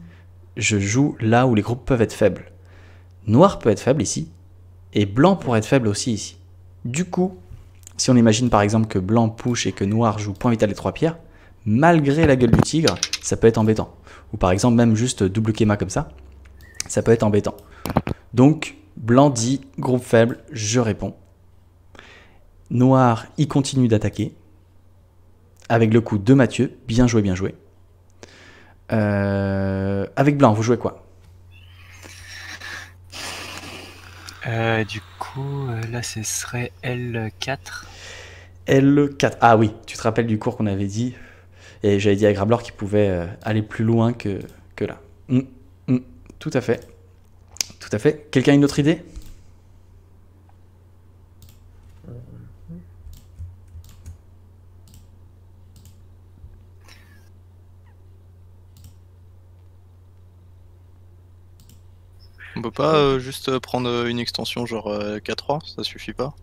je joue là où les groupes peuvent être faibles. Noir peut être faible ici et blanc pourrait être faible aussi ici. Du coup, si on imagine par exemple que blanc push et que noir joue point vital les trois pierres, malgré la gueule du tigre, ça peut être embêtant. Ou par exemple même juste double kéma comme ça, ça peut être embêtant. Donc, blanc dit groupe faible, je réponds. Noir, il continue d'attaquer. Avec le coup de Mathieu, bien joué, bien joué. Euh, avec blanc, vous jouez quoi euh, Du coup, euh, là, ce serait L4. L4. Ah oui, tu te rappelles du cours qu'on avait dit. Et j'avais dit à Grablor qu'il pouvait aller plus loin que, que là. Hum, hum, tout à fait. Tout à fait. Quelqu'un a une autre idée On peut pas euh, juste euh, prendre euh, une extension genre K3, ça suffit pas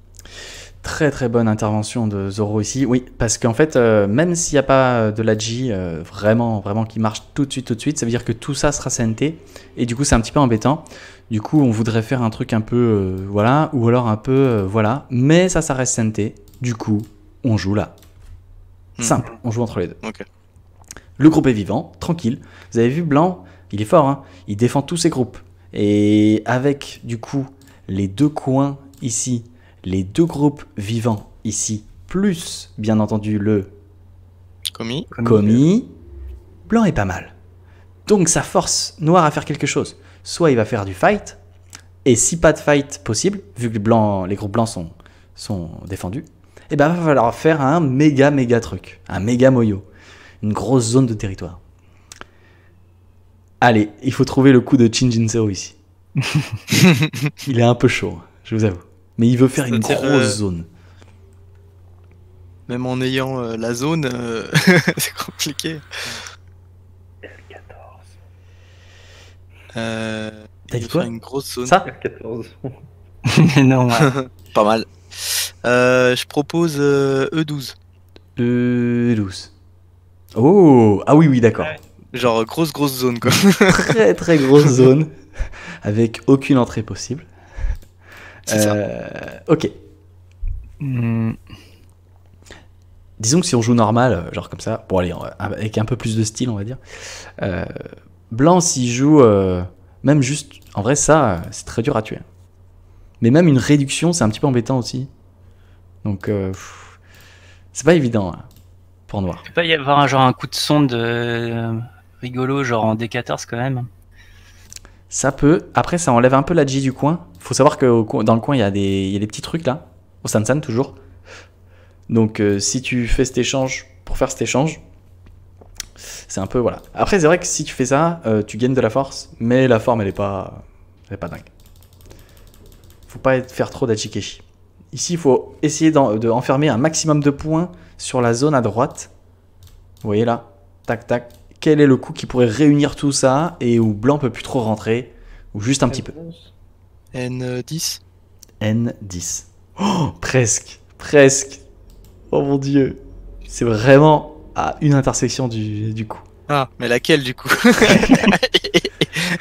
Très très bonne intervention de Zoro ici, oui, parce qu'en fait, euh, même s'il n'y a pas euh, de la euh, vraiment, vraiment qui marche tout de suite, tout de suite, ça veut dire que tout ça sera santé. et du coup c'est un petit peu embêtant. Du coup, on voudrait faire un truc un peu, voilà, ou alors un peu, voilà, mais ça, ça reste du coup, on joue là. Hmm. Simple, on joue entre les deux. Le groupe est vivant, tranquille. Vous avez vu, Blanc, il est fort, hein. il défend tous ses groupes. Et avec, du coup, les deux coins ici, les deux groupes vivants ici, plus bien entendu le commis. commis, blanc est pas mal. Donc ça force noir à faire quelque chose. Soit il va faire du fight, et si pas de fight possible, vu que les, les groupes blancs sont, sont défendus, et eh ben va falloir faire un méga méga truc, un méga moyo, une grosse zone de territoire. Allez, il faut trouver le coup de Chin Jinseo ici. il est un peu chaud, je vous avoue mais il veut faire une grosse euh, zone. Même en ayant euh, la zone, euh, c'est compliqué. 14 T'as dit quoi Une grosse zone. Ça 14 non. Pas mal. je propose E12. E12. E oh Ah oui, oui, d'accord. Genre grosse, grosse zone, quoi. très, très grosse zone. Avec aucune entrée possible. Euh, ok. Hmm. Disons que si on joue normal, euh, genre comme ça, bon allez, ah, avec un peu plus de style, on va dire. Euh, blanc, s'il joue, même juste, en vrai, ça, c'est très dur à tuer. Mais même une réduction, c'est un petit peu embêtant aussi. Donc, c'est pas évident hein, pour noir. Il peut pas y avoir un genre un coup de sonde rigolo, genre en D14 quand même. Ça peut. Après, ça enlève un peu la G du coin faut savoir que dans le coin, il y, a des, petits trucs là, au Sansan toujours. Donc euh, si tu fais cet échange pour faire cet échange, c'est un peu voilà. Après, c'est vrai que si tu fais ça, euh, tu gagnes de la force, mais la forme elle est pas, elle est pas dingue. Faut pas faire trop d'achikeshi. Ici, il faut essayer d'enfermer un maximum de points sur la zone à droite. Vous voyez là Tac, tac. Quel est le coup qui pourrait réunir tout ça et où blanc peut plus trop rentrer Ou juste un petit peu. N10 N10. presque, presque. Oh mon dieu. C'est vraiment à une intersection du, coup. Ah, mais laquelle du coup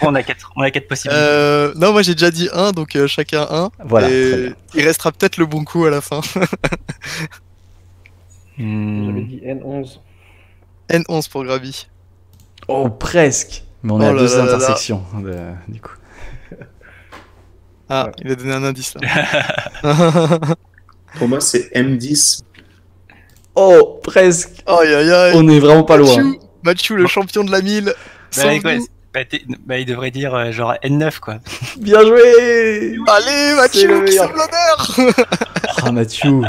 on, a quatre, on quatre possibilités. Euh, non, moi j'ai déjà dit un, donc euh, chacun un. il restera peut-être le bon coup à la fin. hmm. J'avais dit N11. N11 pour Grabi. Oh, presque. Mais on est oh à deux intersections euh, du coup. Ah, il a donné un indice là. Pour moi, c'est M10. Oh, presque. On est vraiment pas loin. Mathieu, le champion de la 1000. Bah, bah, il devrait dire euh, genre N9 quoi. Bien joué Allez Mathieu, qui l'honneur Oh Mathieu Oh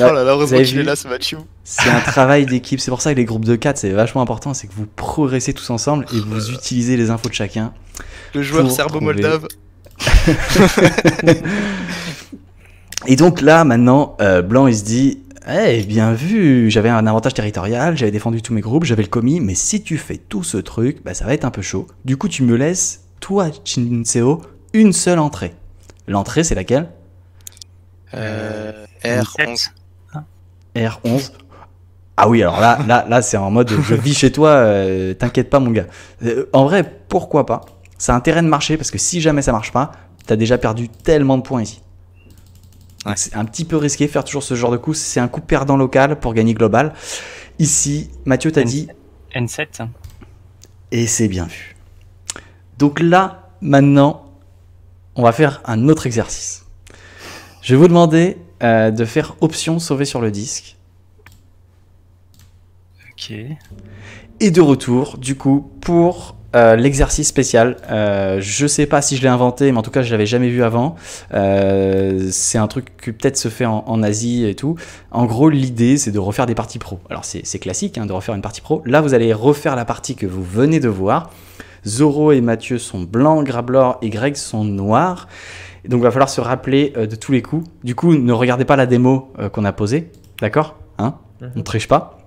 là là, heureusement qu'il est là c'est Mathieu. C'est un travail d'équipe, c'est pour ça que les groupes de 4 c'est vachement important, c'est que vous progressez tous ensemble et vous euh. utilisez les infos de chacun. Le joueur serbo-moldave Et donc là, maintenant, euh, Blanc, il se dit Eh, bien vu, j'avais un avantage territorial, j'avais défendu tous mes groupes, j'avais le commis, mais si tu fais tout ce truc, bah, ça va être un peu chaud. Du coup, tu me laisses, toi, Chinseo, une seule entrée. L'entrée, c'est laquelle R11. Euh, R11 hein ah oui, alors là, là, là, c'est en mode je vis chez toi, euh, t'inquiète pas, mon gars. en vrai, pourquoi pas c'est a intérêt de marcher parce que si jamais ça marche pas, tu as déjà perdu tellement de points ici. C'est un petit peu risqué faire toujours ce genre de coup. C'est un coup perdant local pour gagner global. Ici, Mathieu t'a dit N7. Et c'est bien vu. Donc là, maintenant, on va faire un autre exercice. Je vais vous demander euh, de faire option sauver sur le disque. Ok. Et de retour, du coup, pour euh, l'exercice spécial. Euh, je sais pas si je l'ai inventé, mais en tout cas, je l'avais jamais vu avant. Euh, c'est un truc que peut-être se fait en, Asie et tout. En gros, l'idée, c'est de refaire des parties pro. Alors, c'est classique hein, de refaire une partie pro. Là, vous allez refaire la partie que vous venez de voir. Zoro et Mathieu sont blancs, Grablor et Greg sont noirs. Donc, il va falloir se rappeler euh, de tous les coups. Du coup, ne regardez pas la démo qu'on a posée, d'accord hein On ne mhm. triche pas.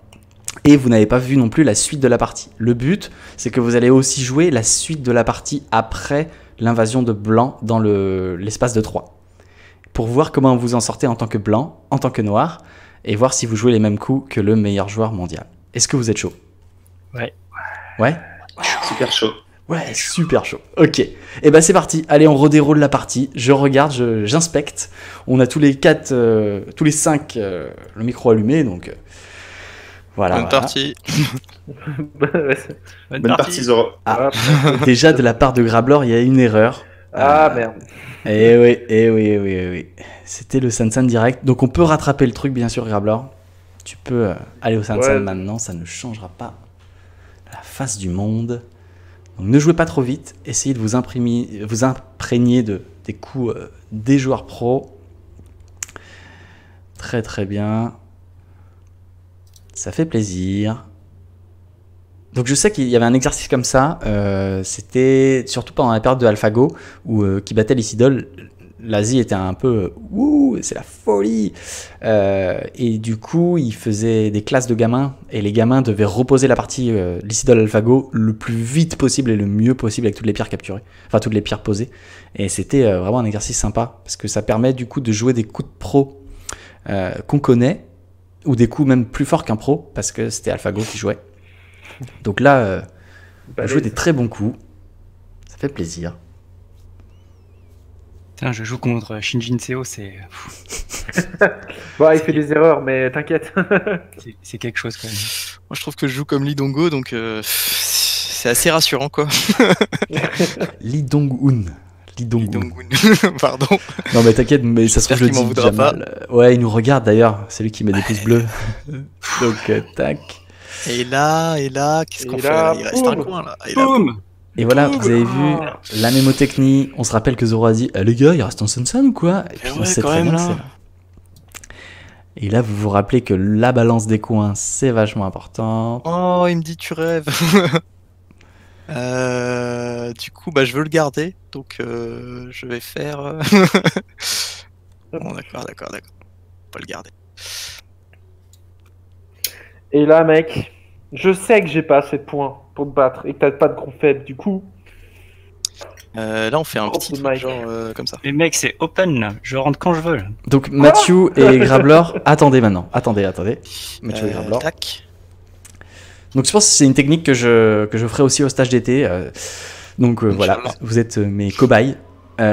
Et vous n'avez pas vu non plus la suite de la partie. Le but, c'est que vous allez aussi jouer la suite de la partie après l'invasion de blanc dans l'espace de 3. Pour voir comment vous en sortez en tant que blanc, en tant que noir, et voir si vous jouez les mêmes coups que le meilleur joueur mondial. Est-ce que vous êtes chaud Ouais. Ouais Super chaud. Ouais, super chaud. Ok. Et eh ben c'est parti. Allez, on redéroule la partie. Je regarde, j'inspecte. On a tous les quatre, euh, tous les cinq, euh, le micro allumé, donc. Euh, Bonne partie. Bonne, partie, Zoro. Ah. Ah, déjà, de la part de Grablor, il y a une erreur. Ah euh, merde. Eh oui, et eh oui, eh oui, eh oui. C'était le Sansan direct. Donc on peut rattraper le truc, bien sûr, Grablor. Tu peux euh, aller au Sansan maintenant, ça ne changera pas la face du monde. Donc ne jouez pas trop vite, essayez de vous, imprimer, vous imprégner de, des coups euh, des joueurs pros. Très très bien. Ça fait plaisir. Donc je sais qu'il y avait un exercice comme ça, euh, c'était surtout pendant la période de AlphaGo, où euh, qui battait les l'Asie était un peu « Wouh, c'est la folie euh, Et du coup, il faisait des classes de gamins, et les gamins devaient reposer la partie Licidol AlphaGo le plus vite possible et le mieux possible avec toutes les pierres capturées, enfin toutes les pierres posées. Et c'était vraiment un exercice sympa, parce que ça permet du coup de jouer des coups de pro qu'on connaît, ou des coups même plus forts qu'un pro, parce que c'était AlphaGo qui jouait. Donc là, euh, bah, joue des très bons coups. Ça fait plaisir. Tiens, je joue contre Shinjin Seo, c'est. bon, il fait des erreurs, mais t'inquiète. c'est quelque chose quand même. Moi, je trouve que je joue comme Lee donc euh, c'est assez rassurant, quoi. Lee donc Pardon. Non, mais t'inquiète, mais ça se trouve, je le dis Ouais, il nous regarde d'ailleurs. C'est lui qui met des pouces bleus. Donc, euh, tac. Et là, et là, qu'est-ce qu'on fait Il reste un coin là. Et, et voilà, vous avez vu la mémotechnie. On se rappelle que Zoro a dit eh, les gars, il reste un son ou quoi Et Et là, vous vous rappelez que la balance des coins, c'est vachement important. Oh, il me dit tu rêves Euh, du coup, bah, je veux le garder, donc euh, je vais faire. Euh, bon, d'accord, d'accord, d'accord. Pas le garder. Et là, mec, je sais que j'ai pas assez de points pour te battre et que t'as pas de gros faibles, du coup. là, on fait un petit truc, genre comme ça. Mais mec, c'est open là, je rentre quand je veux. Donc, Mathieu et Grabler, attendez maintenant, attendez, attendez. Mathieu et Grabler. Donc je pense que c'est une technique que je, que je ferai aussi au stage d'été. Euh, donc euh, voilà, vous êtes euh, mes cobayes. et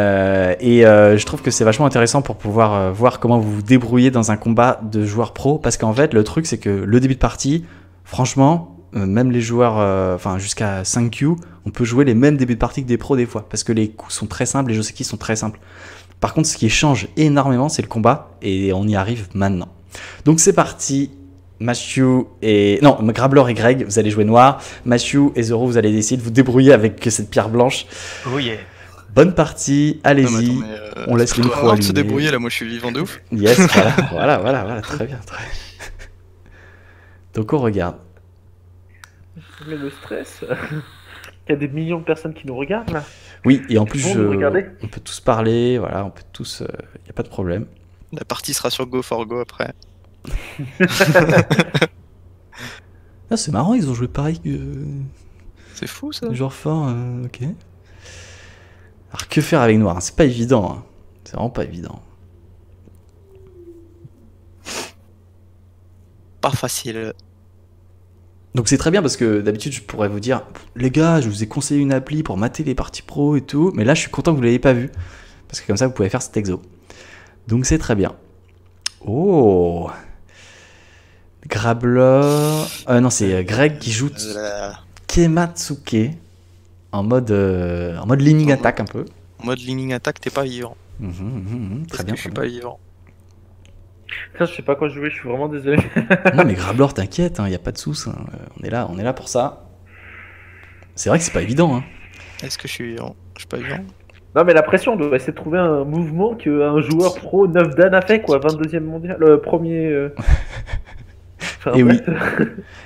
je trouve que c'est vachement intéressant pour pouvoir voir comment vous vous débrouillez dans un combat de joueurs pro. Parce qu'en fait, le truc, c'est que le début de partie, franchement, même les joueurs, enfin jusqu'à 5Q, on peut jouer les mêmes débuts de partie que des pros des fois. Parce que les coups sont très simples, les jeux qui sont très simples. Par contre, ce qui change énormément, c'est le combat. Et on y arrive maintenant. Donc c'est parti, Matthew et. Non, Grabler et Greg, vous allez jouer noir. Matthew et Zoro, vous allez essayer de vous débrouiller avec cette pierre blanche. Oui. Oh Bonne partie, allez-y. Euh, on laisse les micros se débrouiller là, moi je suis vivant de ouf. Yes, voilà, voilà, voilà, très bien, très bien. Donc on regarde. Mais le stress. Euh, Il y a des millions de personnes qui nous regardent là. Oui, et en plus, on peut tous parler, voilà, on peut tous. Il euh, n'y a pas de problème. La partie sera sur Go4Go après ah, c'est marrant, ils ont joué pareil C'est fou ça. Genre fort, euh, ok. Alors que faire avec noir C'est pas évident. Hein. C'est vraiment pas évident. Pas facile. Donc c'est très bien parce que d'habitude je pourrais vous dire les gars, je vous ai conseillé une appli pour mater les parties pro et tout, mais là je suis content que vous l'ayez pas vu parce que comme ça vous pouvez faire cet exo. Donc c'est très bien. Oh Grabler. Euh, non, c'est euh, euh, Greg qui joue euh, Kematsuke en mode, en mode leaning attack un peu. En mode leaning attack, t'es pas vivant. Mhm, mhm, mhm, très bien. je suis pas vivant. Ça, je sais pas quoi jouer, je suis vraiment désolé. non, mais Grablor, t'inquiète, il hein, n'y a pas de soucis. Hein. On, est là, on est là pour ça. C'est vrai que c'est pas évident. Hein. Est-ce que je suis vivant Je suis pas vivant Non, mais la pression, on doit essayer de trouver un mouvement qu'un joueur pro 9 Dan a fait, quoi. 22 e mondial, le premier. et oui.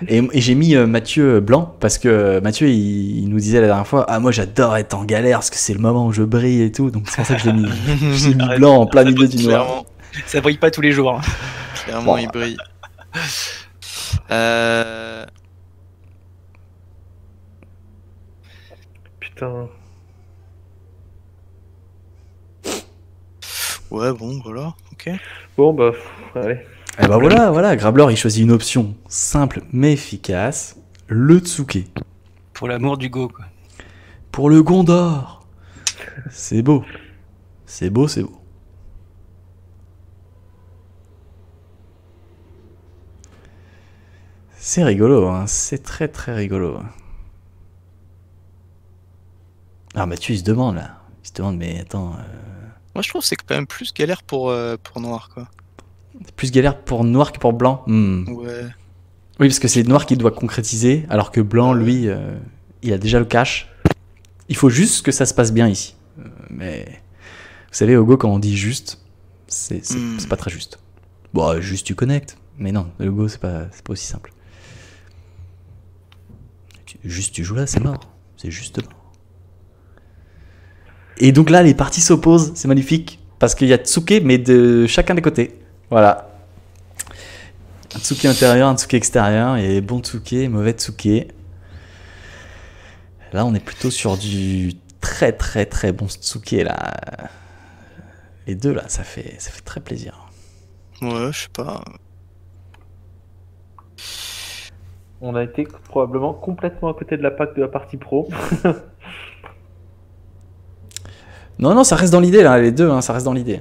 et, j'ai mis euh, Mathieu Blanc parce que euh, Mathieu, il, nous disait la dernière fois Ah, moi j'adore être en galère parce que c'est le moment où je brille et tout. Donc c'est pour ça que mis. mis Blanc en plein milieu du noir. Ça brille pas tous les jours. Hein. Clairement, il brille. Euh. Putain. Ouais, bon, voilà, ok. Bon, bah, allez. Et eh bah ben voilà, voilà, il choisit une option simple mais efficace, le Tsuke. Pour l'amour du Go, quoi. Pour le Gondor. C'est beau. C'est beau, c'est beau. C'est rigolo, hein. c'est très très rigolo. Ah Mathieu il se demande là, il se demande mais attends... Euh. Moi je trouve que c'est quand même plus galère pour, euh, pour Noir quoi plus galère pour noir que pour blanc. Hmm. Oui, parce que c'est noir qui doit concrétiser, alors que blanc, lui, euh, il a déjà le cash. Il faut juste que ça se passe bien ici. Euh, mais vous savez, Hugo, quand on dit juste, hmm. c'est pas très juste. Bon, juste tu connectes. Mais non, le c'est pas, pas aussi simple. Juste tu joues là, c'est mort. C'est juste mort. Et donc là, les parties s'opposent, c'est magnifique. Parce qu'il y a Tsuké, mais de chacun des côtés. Voilà. Un tsuki intérieur, un tsuki extérieur, et bon tsuki, mauvais tsuki. Là, on est plutôt sur du très très très bon tsuki là. Les deux là, ça fait ça fait très plaisir. Ouais, je sais pas. On a été probablement complètement à côté de la pâte de la partie pro. non, non, ça reste dans l'idée là, les deux, hein, ça reste dans l'idée.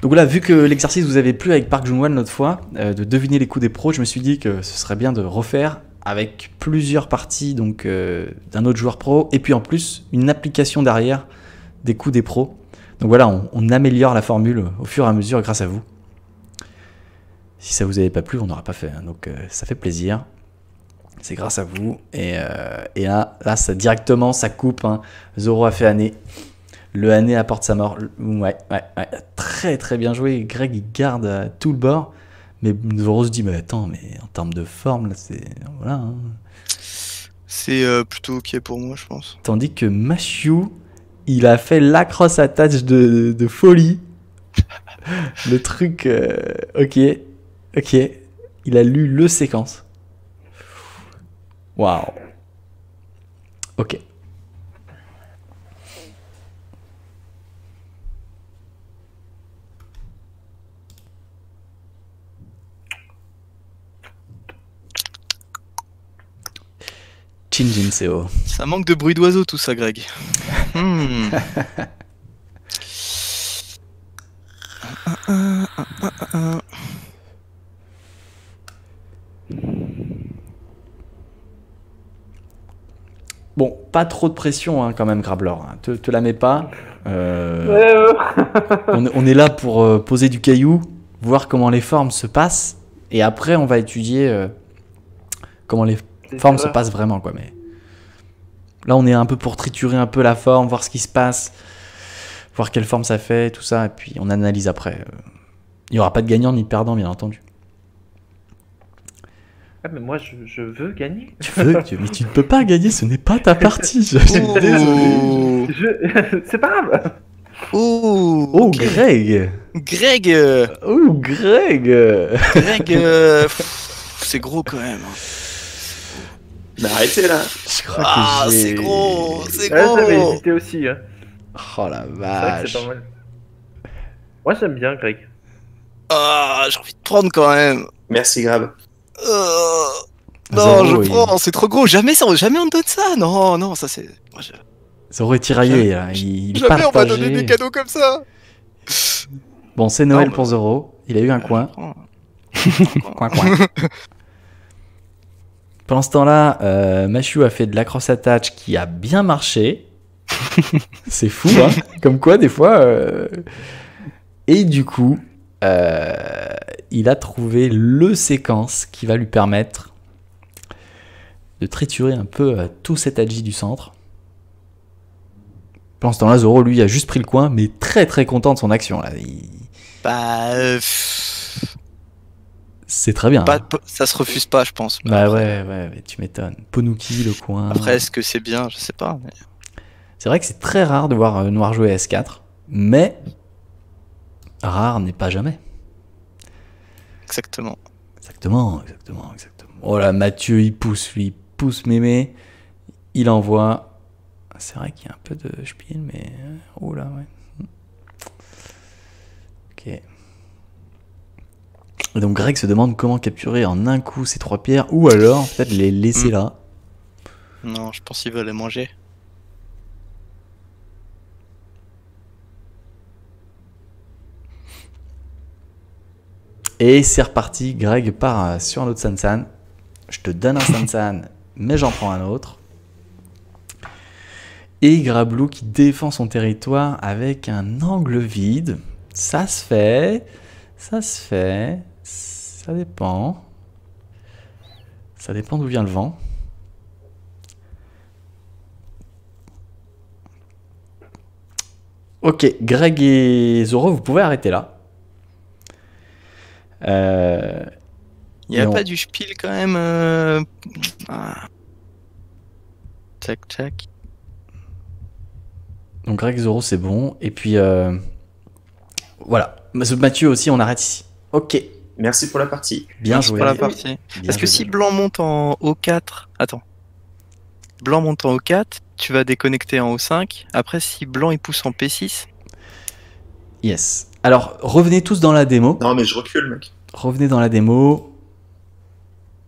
Donc voilà, vu que l'exercice vous avait plu avec Park jung notre l'autre fois, euh, de deviner les coups des pros, je me suis dit que ce serait bien de refaire avec plusieurs parties donc euh, d'un autre joueur pro et puis en plus une application derrière des coups des pros. Donc voilà, on, améliore la formule au fur et à mesure grâce à vous. Si ça vous avait pas plu, on n'aura pas fait. Hein. donc euh, ça fait plaisir. C'est grâce à vous. Et, là, ça directement, ça coupe. Hein. Zoro a fait année. Le année apporte sa mort. Ouais, ouais, Très, très bien joué. Greg, il garde euh, tout le bord. Mais Zoro se dit, mais attends, mais en termes de forme, là, c'est. Voilà. Hein. C'est euh, plutôt ok pour moi, je pense. Tandis que Machu, il a fait la cross attache de, folie. le truc. Euh, ok. Ok. Il a lu le séquence. Wow. Ok. Ça manque de bruit d'oiseau tout ça, Greg. Hmm. Bon, pas trop de pression hein, quand même, Grablor. Te, la mets pas. Euh, on, est là pour euh, poser du caillou, voir comment les formes se passent, et après on va étudier euh, comment les forme se passe vraiment, quoi. Mais là, on est un peu pour triturer un peu la forme, voir ce qui se passe, voir quelle forme ça fait, tout ça, et puis on analyse après. Il n'y aura pas de gagnant ni de perdant, bien entendu. Ah, mais moi, je, veux gagner. Tu veux, tu, mais tu ne peux pas gagner, ce n'est pas ta partie. Je, oh. je... C'est pas grave. Oh, Greg Greg Oh, Greg Greg, euh, c'est gros quand même. Hein. Mais arrêtez là ah, c'est gros C'est ah, gros J'avais hésité aussi. Hein. Oh la vache Moi j'aime bien Greg. Ah, j'ai envie de prendre quand même Merci Grab. Euh, non, je prends, c'est trop gros. Jamais, ça, jamais on donne ça. Non, non, ça c'est. Zoro est tiraillé. Jamais, il jamais on va donner des cadeaux comme ça. Bon, c'est Noël pour Zoro. Il a eu un ah, coin. coin, coin. Pendant ce temps-là, euh, Machu a fait de la cross attach qui a bien marché. c'est fou, hein Comme quoi, des fois. Euh, et du coup, euh, il a trouvé le séquence qui va lui permettre de triturer un peu tout cet agi du centre. Pendant ce temps-là, Zoro, lui, a juste pris le coin, mais très très content de son action. Là. Bah c'est très bien. Hein. Ça se refuse pas, je pense. Bah ouais, ouais, tu m'étonnes. Ponuki, le coin. Après, est-ce que c'est bien Je sais pas. C'est vrai que c'est très rare de voir euh, Noir jouer S4, mais rare n'est pas jamais. Exactement. Exactement, exactement, exactement. Oh là, Mathieu, il pousse, lui, il pousse mémé, il envoie. C'est vrai qu'il y a un peu de spiel, mais. Euh, oh là, ouais. Donc Greg se demande comment capturer en un coup ces trois pierres, ou alors en fait les laisser hmm. là. Non, je pense qu'il veut les manger. Et c'est reparti, Greg part euh, sur un autre Sansan. Je te donne un Sansan, mais j'en prends un autre. Et Grablou qui défend son territoire avec un angle vide. Ça se fait, ça se fait. Ça dépend. Ça dépend d'où vient le vent. Ok, Greg et Zoro, vous pouvez arrêter là. Euh, Il n'y a pas du spiel quand même. Euh, ah. Tac tac. Donc Greg Zoro, c'est bon. Et puis euh, voilà. Mathieu aussi, on arrête ici. Ok. Merci pour la partie. Bien Merci Pour la partie. Parce que si blanc monte en O4, attends. Blanc monte en O4, tu vas déconnecter en O5. Après, si blanc il pousse en P6. Yes. Alors, revenez tous dans la démo. Non, mais je recule, mec. Revenez dans la démo.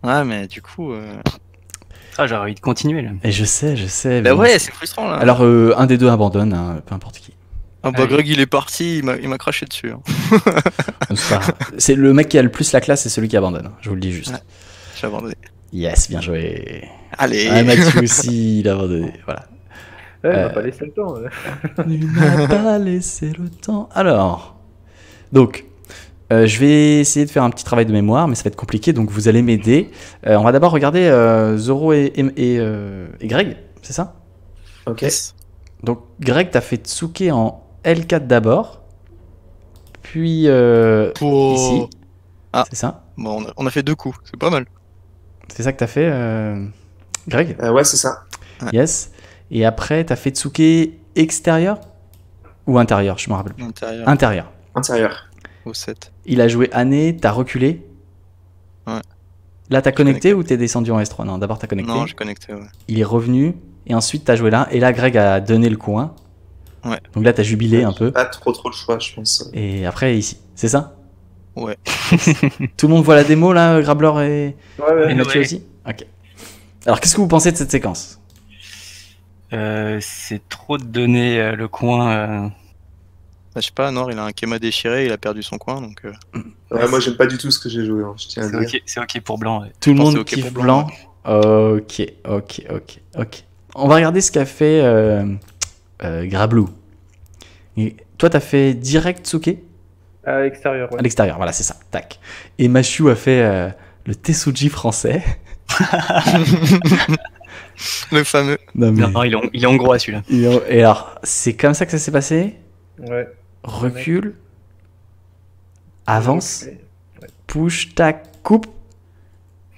Ouais, mais du coup. Euh... Ah, j'aurais envie de continuer là. Et je sais, je sais. Bah ouais, c'est frustrant là. Alors, euh, un des deux abandonne, hein, peu importe qui. Ah bah ah Greg il est parti, il m'a craché dessus. Hein. c'est le mec qui a le plus la classe, c'est celui qui abandonne, je vous le dis juste. J'ai abandonné. Yes, bien joué. Allez. Ah, Mathieu aussi, il a abandonné. Voilà. Euh, pas laissé le temps. il m'a pas laissé le temps. Alors, donc, euh, je vais essayer de faire un petit travail de mémoire, mais ça va être compliqué, donc vous allez m'aider. Euh, on va d'abord regarder Zoro et, et, Greg, c'est ça Ok. Donc, Greg, t'as fait Tsuke en L4 d'abord, puis euh, pour... ici. Ah. C'est ça Bon, on a fait deux coups, c'est pas mal. C'est ça que t'as fait, euh, Greg euh, Ouais, c'est ça. Yes. Et après, t'as fait Tsuke extérieur ou intérieur, je me rappelle Intérieur. Intérieur. Au 7. Il a joué année, t'as reculé. Ouais. Là, t'as connecté, connecté, ou t'es descendu en S3 Non, d'abord t'as connecté. Non, je connectais. Il est revenu, et ensuite t'as joué là. Et là, Greg a donné le coin. Donc là, t'as jubilé un peu. Pas trop trop le choix, je pense. Et après, ici. C'est ça Ouais. Tout le monde voit la démo là, Grabler et, et Mathieu aussi Ok. Alors, qu'est-ce que vous pensez de cette séquence euh, C'est trop de donner euh, le coin. Euh. Bah, je sais pas, Nord, il a un kéma déchiré, il a perdu son coin donc. moi, j'aime pas du tout ce que j'ai joué. Hein, c'est, ok, pour Blanc. Tout le monde kiffe blanc. blanc. Ok, ok, ok, ok. On va regarder ce qu'a fait euh, Grablou. Et toi, t'as fait direct Tsuke À l'extérieur, À l'extérieur, voilà, c'est ça. Tac. Et Machu a fait euh, le Tesuji français. le fameux. Non, non, il, est, gros celui-là. Et alors, c'est comme ça que ça s'est passé Ouais. Recule. Avance. Push, tac, coupe.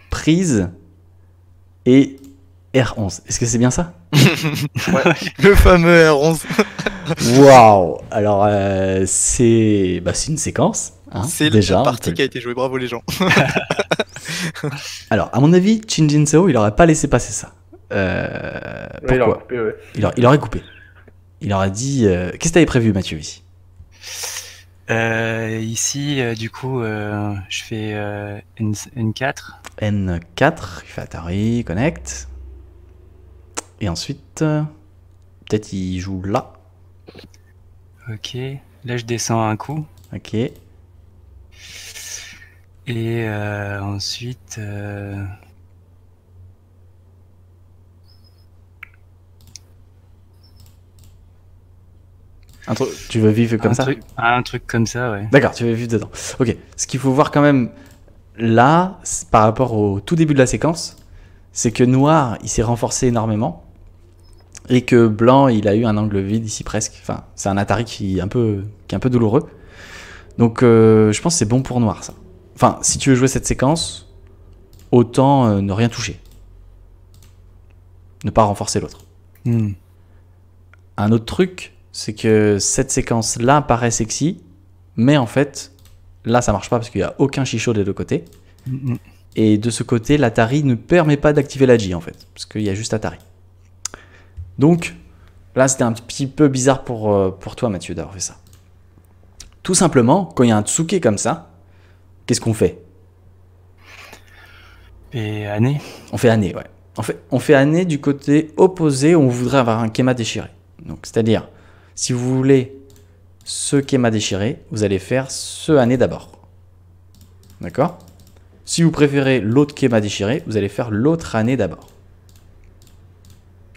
Prise. Et R11. Est-ce que c'est bien ça le fameux R11. Waouh Alors, euh, c'est bah, une séquence. Hein, c'est la partie qui a été jouée. Bravo les gens. Alors, à mon avis, Chinjin Seo, il aurait pas laissé passer ça. Euh, il, aurait coupé, il, aurait, dit. Euh, qu'est-ce que t'avais prévu, Mathieu, euh, ici Ici, du coup, je fais N, 4 N4, il fait Atari, Connect. Et ensuite, euh, peut-être il joue là. Ok. Là, je descends un coup. Ok. Et euh, ensuite. Euh, tu veux vivre comme ça Un truc comme ça, ouais. D'accord, tu veux vivre dedans. Ok. Ce qu'il faut voir quand même là, par rapport au tout début de la séquence, c'est que Noir, il s'est renforcé énormément et que Blanc, il a eu un angle vide ici presque. Enfin, c'est un Atari qui est un peu, qui un peu douloureux. Donc euh, je pense que c'est bon pour noir ça. Enfin, si tu veux jouer cette séquence, autant euh, ne rien toucher. Ne pas renforcer l'autre. Hmm. Un autre truc, c'est que cette séquence-là paraît sexy, mais en fait, là ça marche pas parce qu'il n'y a aucun chichot des deux côtés. Hmm, hmm. Et de ce côté, l'Atari ne permet pas d'activer la J en fait, parce qu'il y a juste Atari. Donc là, c'était un petit peu bizarre pour, euh, pour toi, Mathieu, d'avoir fait ça. Tout simplement, quand il y a un tsuke comme ça, qu'est-ce qu'on fait Et année On fait année, ouais. On fait, on fait année du côté opposé où on voudrait avoir un kéma déchiré. Donc, c'est-à-dire, si vous voulez ce kéma déchiré, vous allez faire ce année d'abord. D'accord Si vous préférez l'autre kéma déchiré, vous allez faire l'autre année d'abord.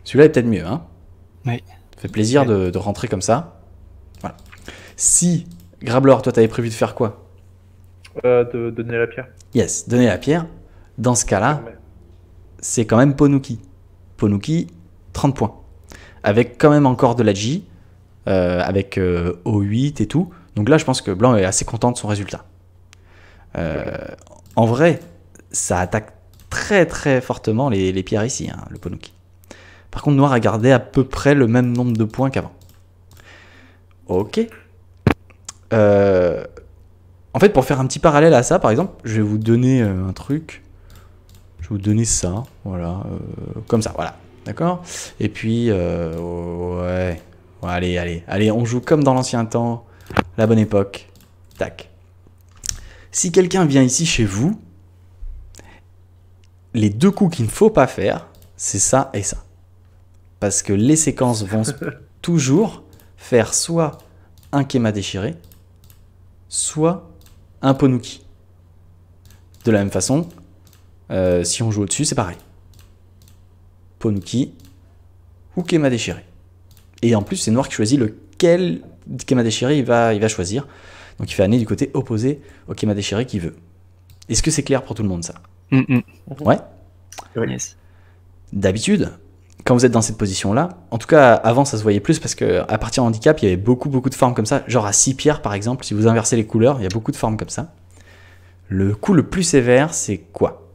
Celui-là est peut-être mieux. Hein oui. Ça fait plaisir de, rentrer comme ça. Voilà. Si, Grablor, toi, t'avais prévu de faire quoi euh, de, donner la pierre. Yes, donner la pierre. Dans ce cas-là, c'est quand même Ponuki. Ponuki, 30 points. Avec quand même encore de la J, euh, avec euh, O8 et tout. Donc là, je pense que Blanc est assez content de son résultat. En vrai, ça attaque très très fortement les, pierres ici, hein, le Ponuki. Par contre, noir a gardé à peu près le même nombre de points qu'avant. Ok. Euh, en fait, pour faire un petit parallèle à ça, par exemple, je vais vous donner euh, un truc. Je vais vous donner ça, voilà, euh, comme ça, voilà, d'accord Et puis, ouais, allez, allez, allez, on joue comme dans l'ancien temps, la bonne époque, tac. Si quelqu'un vient ici chez vous, les deux coups qu'il ne faut pas faire, c'est ça et ça. Parce que les séquences vont toujours faire soit un kéma déchiré, soit un ponuki. De la même façon, euh, si on joue au-dessus, c'est pareil. Ponuki ou kéma déchiré. Et en plus, c'est Noir qui choisit lequel Kema déchiré il va, il va choisir. Donc il fait aller du côté opposé au Kema déchiré qu'il veut. Est-ce que c'est clair pour tout le monde ça mm, mm. Oui. Ouais. D'habitude, quand vous êtes dans cette position-là, en tout cas avant ça se voyait plus parce que à partir handicap, il y avait beaucoup beaucoup de formes comme ça, genre à 6 pierres par exemple, si vous inversez les couleurs, il y a beaucoup de formes comme ça. Le coup le plus sévère, c'est quoi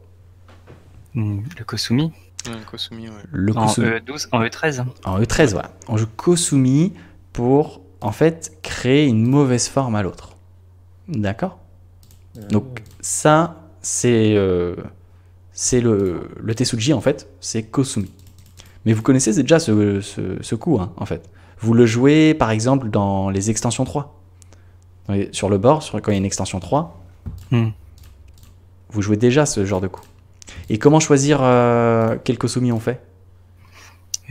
hmm, Le Kosumi. le Kosumi, e en E12, en E13. En E13, voilà. On joue Kosumi pour en fait créer une mauvaise forme à l'autre. D'accord euh, Donc ça, c'est euh, c'est le, le en fait, c'est Kosumi. Mais vous connaissez déjà ce, coup, hein, en fait. Vous le jouez, par exemple, dans les extensions 3. Sur le bord, quand il y a une extension 3, hmm. vous jouez déjà ce genre de coup. Et comment choisir quelques euh, quel Kosumi on fait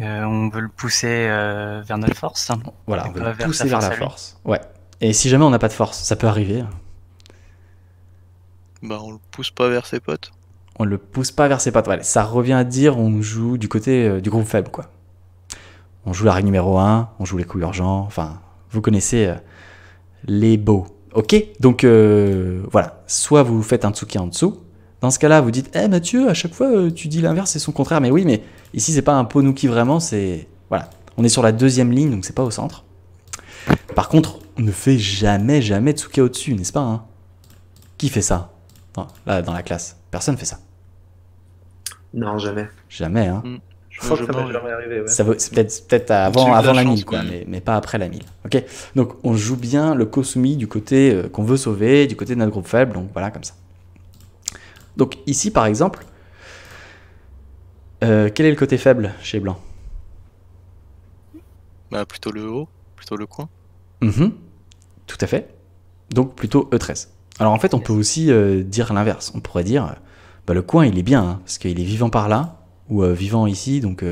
euh, On veut le pousser euh, vers notre force. Voilà, on veut le pousser vers, la force. Ouais. Et si jamais on n'a pas de force, ça peut arriver. Hein. Bah, on le pousse pas vers ses potes on le pousse pas vers ses pattes. ça revient à dire on joue du côté euh, du groupe faible, quoi. On joue la règle numéro 1, on joue les coups urgents, enfin, vous connaissez euh, les beaux. Ok Donc euh, voilà, soit vous faites un tsuki en dessous, dans ce cas-là, vous dites Eh Mathieu, à chaque fois tu dis l'inverse et son contraire, mais oui, mais ici c'est pas un ponuki vraiment, c'est. Voilà, on est sur la deuxième ligne, donc c'est pas au centre. Par contre, on ne fait jamais, jamais tsuki au-dessus, n'est-ce pas hein? Qui fait ça dans, là, euh, dans la classe. Personne fait ça. Non, jamais. Jamais, hein. Mm. Je que ça jamais peut-être avant, avant la, 1000, mais, mais, pas après la 1000. Ok. Donc on joue bien le Kosumi du côté euh, qu'on veut sauver, du côté de notre groupe faible, donc voilà, comme ça. Donc ici, par exemple, euh, quel est le côté faible chez Blanc bah, Plutôt le haut, plutôt le coin. Mm-hmm. Tout à fait. Donc plutôt E13. Alors en fait, on peut aussi euh, dire l'inverse. On pourrait dire, euh, bah, le coin, il est bien, hein, parce qu'il est vivant par là, ou euh, vivant ici, donc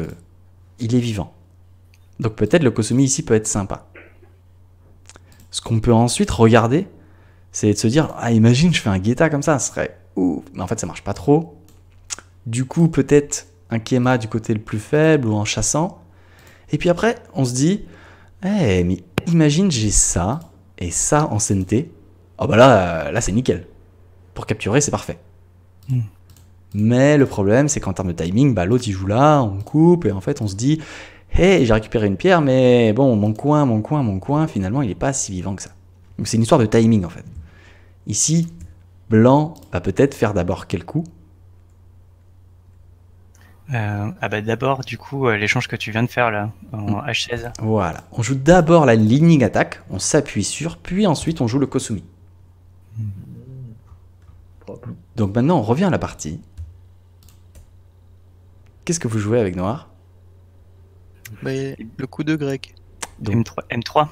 il est vivant. Donc peut-être le Kosumi ici peut être sympa. Ce qu'on peut ensuite regarder, c'est de se dire, ah imagine, je fais un guetta comme ça, ce serait ouf. Mais en fait, ça marche pas trop. Du coup, peut-être un Kema du côté le plus faible ou en chassant. Et puis après, on se dit, eh, mais imagine, j'ai ça et ça en CNT oh bah là, euh, là c'est nickel. Pour capturer, c'est parfait. Hmm. Mais le problème, c'est qu'en termes de timing, bah, l'autre il joue là, on coupe, et en fait on se dit, hé, j'ai récupéré une pierre, mais bon, mon coin, mon coin, mon coin, finalement il n'est pas si vivant que ça. Donc c'est une histoire de timing en fait. Ici, blanc va peut-être faire d'abord quel coup euh, ah bah d'abord du coup euh, l'échange que tu viens de faire là en H16. Hmm. Voilà, on joue d'abord la lightning attack, on s'appuie sur, puis ensuite on joue le Kosumi. Donc maintenant, on revient à la partie. Qu'est-ce que vous jouez avec Noir ben, Le coup de grec. M3.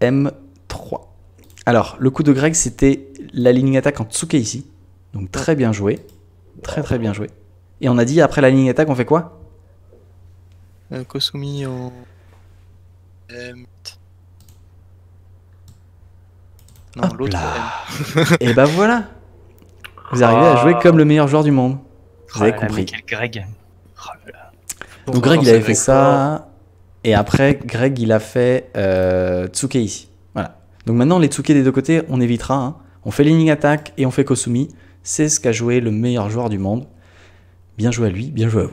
M3. Alors, le coup de grec, c'était la ligne attaque en Tsuke ici. Donc très bien joué. Très très bien joué. Et on a dit, après la ligne attaque, on fait quoi euh, Kosumi en... M... Non, l'autre. Et bah ben voilà vous arrivez à jouer ah. comme le meilleur joueur du monde. Vous avez ah, compris. Greg. Oh Donc Greg, il avait fait ça. Et après, Greg, il a fait euh, Tsuke ici. Voilà. Donc maintenant, les Tsuke des deux côtés, on évitera. Hein. On fait l'inning Attack et on fait Kosumi. C'est ce qu'a joué le meilleur joueur du monde. Bien joué à lui, bien joué à vous.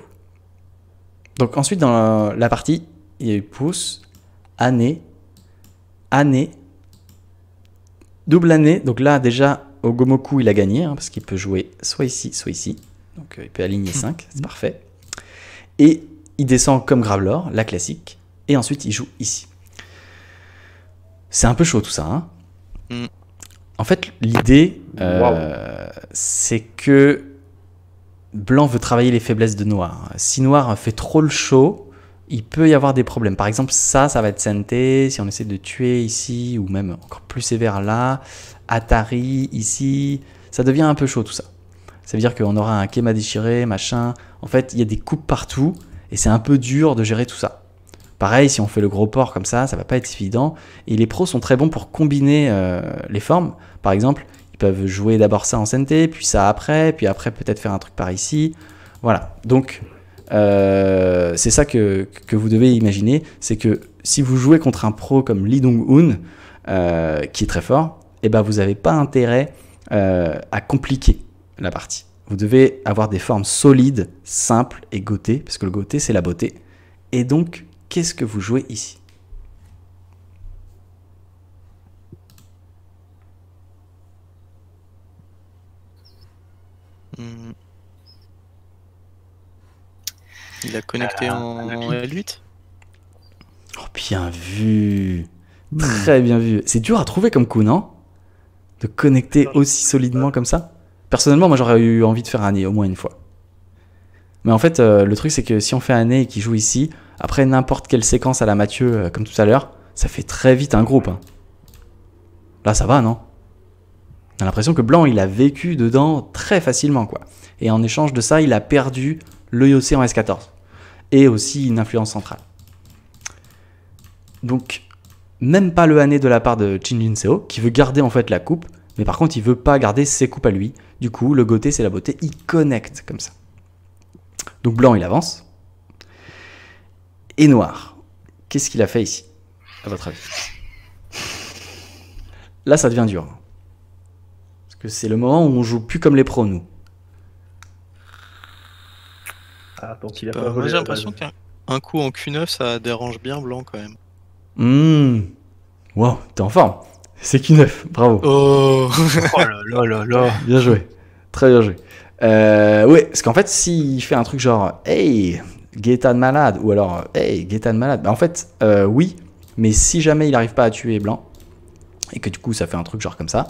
Donc ensuite, dans la, partie, il y a eu pouce, année, année, double année. Donc là, déjà, au Gomoku, il a gagné, hein, parce qu'il peut jouer soit ici, soit ici. Donc euh, il peut aligner 5, hmm. c'est parfait. Et il descend comme Gravelor, la classique, et ensuite il joue ici. C'est un peu chaud tout ça. Hein. Hmm. En fait, l'idée, euh, c'est que Blanc veut travailler les faiblesses de Noir. Si Noir fait trop le show, il peut y avoir des problèmes. Par exemple, ça, ça va être Senté, si on essaie de tuer ici, ou même encore plus sévère là, Atari ici, ça devient un peu chaud tout ça. Ça veut dire qu'on aura un kéma déchiré, machin. En fait, il y a des coupes partout, et c'est un peu dur de gérer tout ça. Pareil, si on fait le gros port comme ça, ça va pas être évident. Et les pros sont très bons pour combiner euh, les formes. Par exemple, ils peuvent jouer d'abord ça en Senté, puis ça après, puis après peut-être faire un truc par ici. Voilà. Donc, euh, c'est ça que, vous devez imaginer, c'est que si vous jouez contre un pro comme Lee Dong-hoon, euh, qui est très fort, et eh ben vous n'avez pas intérêt euh, à compliquer la partie. Vous devez avoir des formes solides, simples et gothées, parce que le goté c'est la beauté. Et donc, qu'est-ce que vous jouez ici Il a connecté ah, en L8 Oh, bien vu Très bien vu C'est dur à trouver comme coup, non hein, De connecter aussi solidement comme ça Personnellement, moi j'aurais eu envie de faire un nez au moins une fois. Mais en fait, euh, le truc c'est que si on fait un nez et qu'il joue ici, après n'importe quelle séquence à la Mathieu, euh, comme tout à l'heure, ça fait très vite un groupe. Hein. Là, ça va, non On a l'impression que Blanc, il a vécu dedans très facilement, quoi. Et en échange de ça, il a perdu le IOC en S14 et aussi une influence centrale. Donc, même pas le hané de la part de Jin Seo, qui veut garder en fait la coupe, mais par contre il veut pas garder ses coupes à lui. Du coup, le goté c'est la beauté, il connecte comme ça. Donc blanc il avance. Et noir, qu'est-ce qu'il a fait ici, à votre avis Là ça devient dur. Parce que c'est le moment où on joue plus comme les pros nous. Ah, donc il a pas j'ai l'impression qu'un coup en Q9 ça dérange bien Blanc quand même. Hmm. Wow, t'es en forme. C'est Q9, bravo. Oh, oh là, là, là, Bien joué. Très bien joué. Euh, ouais, parce qu'en fait, s'il fait un truc genre Hey, de malade, ou alors Hey, de malade, bah en fait, euh, oui, mais si jamais il n'arrive pas à tuer Blanc, et que du coup ça fait un truc genre comme ça,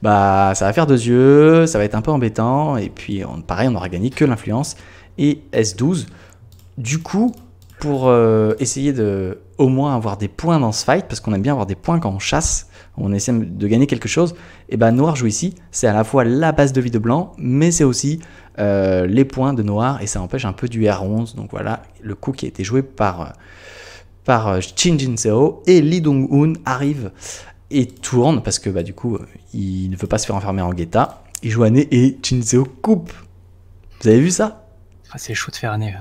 bah ça va faire deux yeux, ça va être un peu embêtant, et puis on, pareil, on aura gagné que l'influence, et S12. Du coup, pour euh, essayer de au moins avoir des points dans ce fight, parce qu'on aime bien avoir des points quand on chasse, on essaie de gagner quelque chose, et eh ben noir joue ici, c'est à la fois la base de vie de blanc, mais c'est aussi euh, les points de noir, et ça empêche un peu du R11, donc voilà le coup qui a été joué par, par Chin euh, Jin Seo, et Li Dong-hoon arrive et tourne, parce que bah, du coup, il ne veut pas se faire enfermer en guetta, il joue à nez et Chin Seo coupe. Vous avez vu ça ah, c'est chaud de faire année.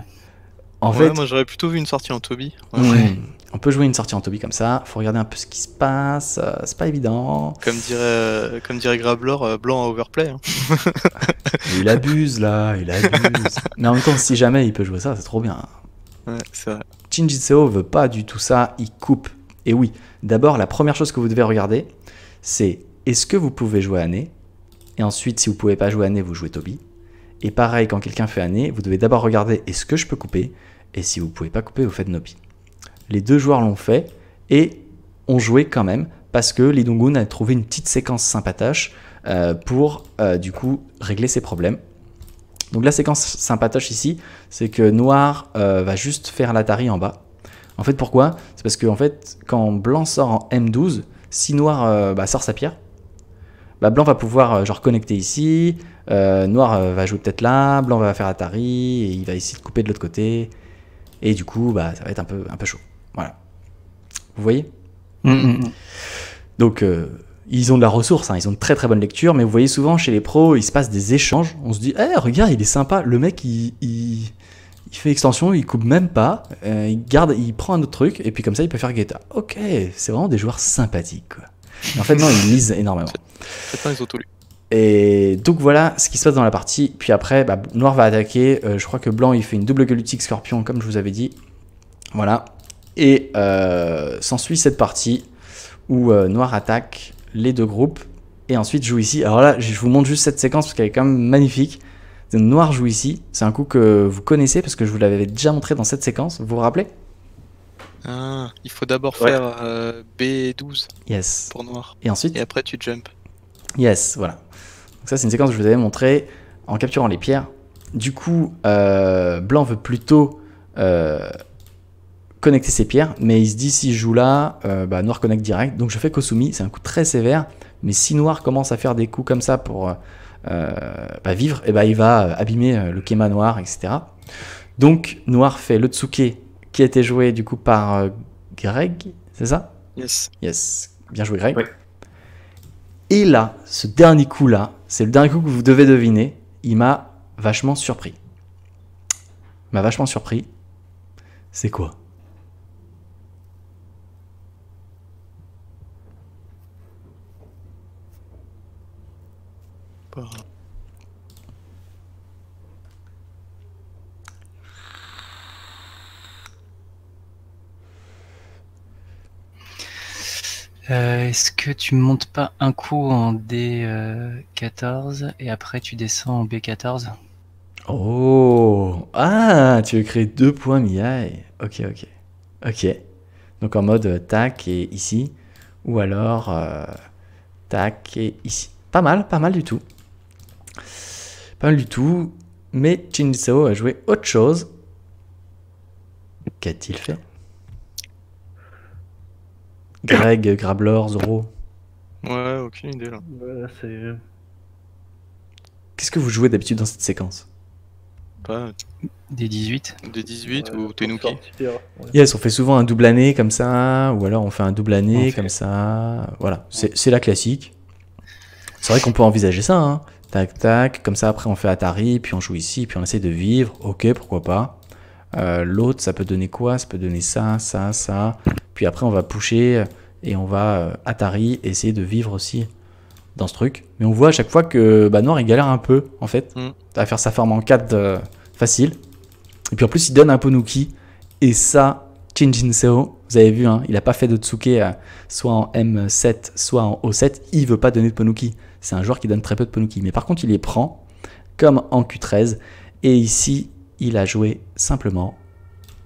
En fait, moi j'aurais plutôt vu une sortie en Toby. On peut jouer une sortie en Toby comme ça. Faut regarder un peu ce qui se passe. Euh, c'est pas évident. Comme dirait, euh, comme dirait Grablor, euh, blanc à overplay. Hein. il abuse là, il abuse. Mais en même temps, si jamais il peut jouer ça, c'est trop bien. Ouais, c'est vrai. veut pas du tout ça. Il coupe. Et oui, d'abord la première chose que vous devez regarder, c'est est-ce que vous pouvez jouer Année Et ensuite, si vous pouvez pas jouer Année, vous jouez Toby. Et pareil, quand quelqu'un fait année, vous devez d'abord regarder est-ce que je peux couper Et si vous ne pouvez pas couper, vous faites Nopi. Les deux joueurs l'ont fait et ont joué quand même parce que les a trouvé une petite séquence sympatoche euh, pour euh, du coup régler ses problèmes. Donc la séquence sympatoche ici, c'est que Noir euh, va juste faire l'Atari en bas. En fait, pourquoi C'est parce que en fait, quand Blanc sort en M12, si Noir bah, sort sa pierre, bah, blanc va pouvoir euh, genre connecter ici, euh, noir euh, va jouer peut-être là, blanc va faire Atari, et il va essayer de couper de l'autre côté. Et du coup, bah, ça va être un peu, un peu chaud. Voilà. Vous voyez mm, mm, mm. Donc, ils ont de la ressource, hein. ils ont de très très bonne lecture, mais vous voyez souvent chez les pros, il se passe des échanges. On se dit, eh, regarde, il est sympa, le mec, il, fait extension, il coupe même pas, il garde, il prend un autre truc, et puis comme ça, il peut faire Guetta. Ok, c'est vraiment des joueurs sympathiques, en fait, non, ils lisent énormément. Et donc voilà ce qui se passe dans la partie. Puis après, bah, Noir va attaquer. Euh, je crois que Blanc, il fait une double galutique scorpion, comme je vous avais dit. Voilà. Et euh, s'ensuit cette partie où euh, Noir attaque les deux groupes et ensuite joue ici. Alors là, je vous montre juste cette séquence parce qu'elle est quand même magnifique. Donc, Noir joue ici. C'est un coup que vous connaissez parce que je vous l'avais déjà montré dans cette séquence. Vous vous rappelez ah, Il faut d'abord faire B12 yes. pour Noir. Et ensuite Et après, tu jump. Yes, voilà. ça, c'est une séquence que je vous avais montrée en capturant les pierres. Du coup, euh, Blanc veut plutôt euh, connecter ses pierres, mais il se dit si je joue là, euh, bah, Noir connecte direct. Donc je fais Kosumi, c'est un coup très sévère, mais si Noir commence à faire des coups comme ça pour bah, vivre, et eh ben bah, il va abîmer le Kema Noir, etc. Donc Noir fait le Tsuke, qui été joué du coup par Greg, c'est ça Yes. Yes. Bien joué Greg. Oui. Et là, ce dernier coup-là, c'est le dernier coup que vous devez deviner, il m'a vachement surpris. Il m'a vachement surpris. C'est quoi Euh, est-ce que tu montes pas un coup en D14 et après tu descends en B14 Oh Ah Tu veux créer deux points et... Ok, ok. Ok. Donc en mode euh, tac et ici. Ou alors euh, tac et ici. Pas mal, pas mal du tout. Pas mal du tout. Mais Chinzo a joué autre chose. Qu'a-t-il fait Greg, Grabler, Zoro Ouais, aucune idée là. Qu'est-ce que vous jouez d'habitude dans cette séquence Des 18 Des 18 ou Tenuki Yes, on fait souvent un double année comme ça, ou alors on fait un double année comme ça. Voilà, c'est la classique. C'est vrai qu'on peut envisager ça, hein. Tac, tac, comme ça après on fait Atari, puis on joue ici, puis on essaie de vivre. Ok, pourquoi pas. Euh, l'autre, ça peut donner quoi Ça peut donner ça, ça, ça. Puis après, on va pusher et on va euh, Atari essayer de vivre aussi dans ce truc. Mais on voit à chaque fois que bah, Noir, il galère un peu, en fait, mm. à faire sa forme en 4 euh, facile. Et puis en plus, il donne un Ponuki. Et ça, Chinjin Seo, vous avez vu, hein, il n'a pas fait de Tsuke soit en M7, soit en O7. Il veut pas donner de Ponuki. C'est un joueur qui donne très peu de Ponuki. Mais par contre, il les prend, comme en Q13. Et ici, il a joué simplement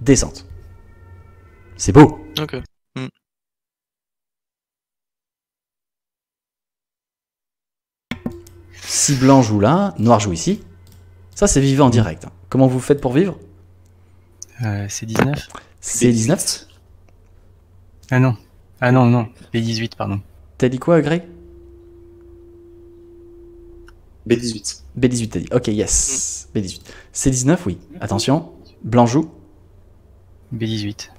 descente. C'est beau. Hmm. Si blanc joue là, noir joue ici. Ça, c'est vivant en direct. Hein. Comment vous faites pour vivre euh, C'est 19. C'est 19 Ah non. Ah non, non. B18, pardon. T'as dit quoi, Greg B18. B18, t'as dit. Ok, yes. Hmm. B18. C19, oui. Attention. Blanc joue. B18.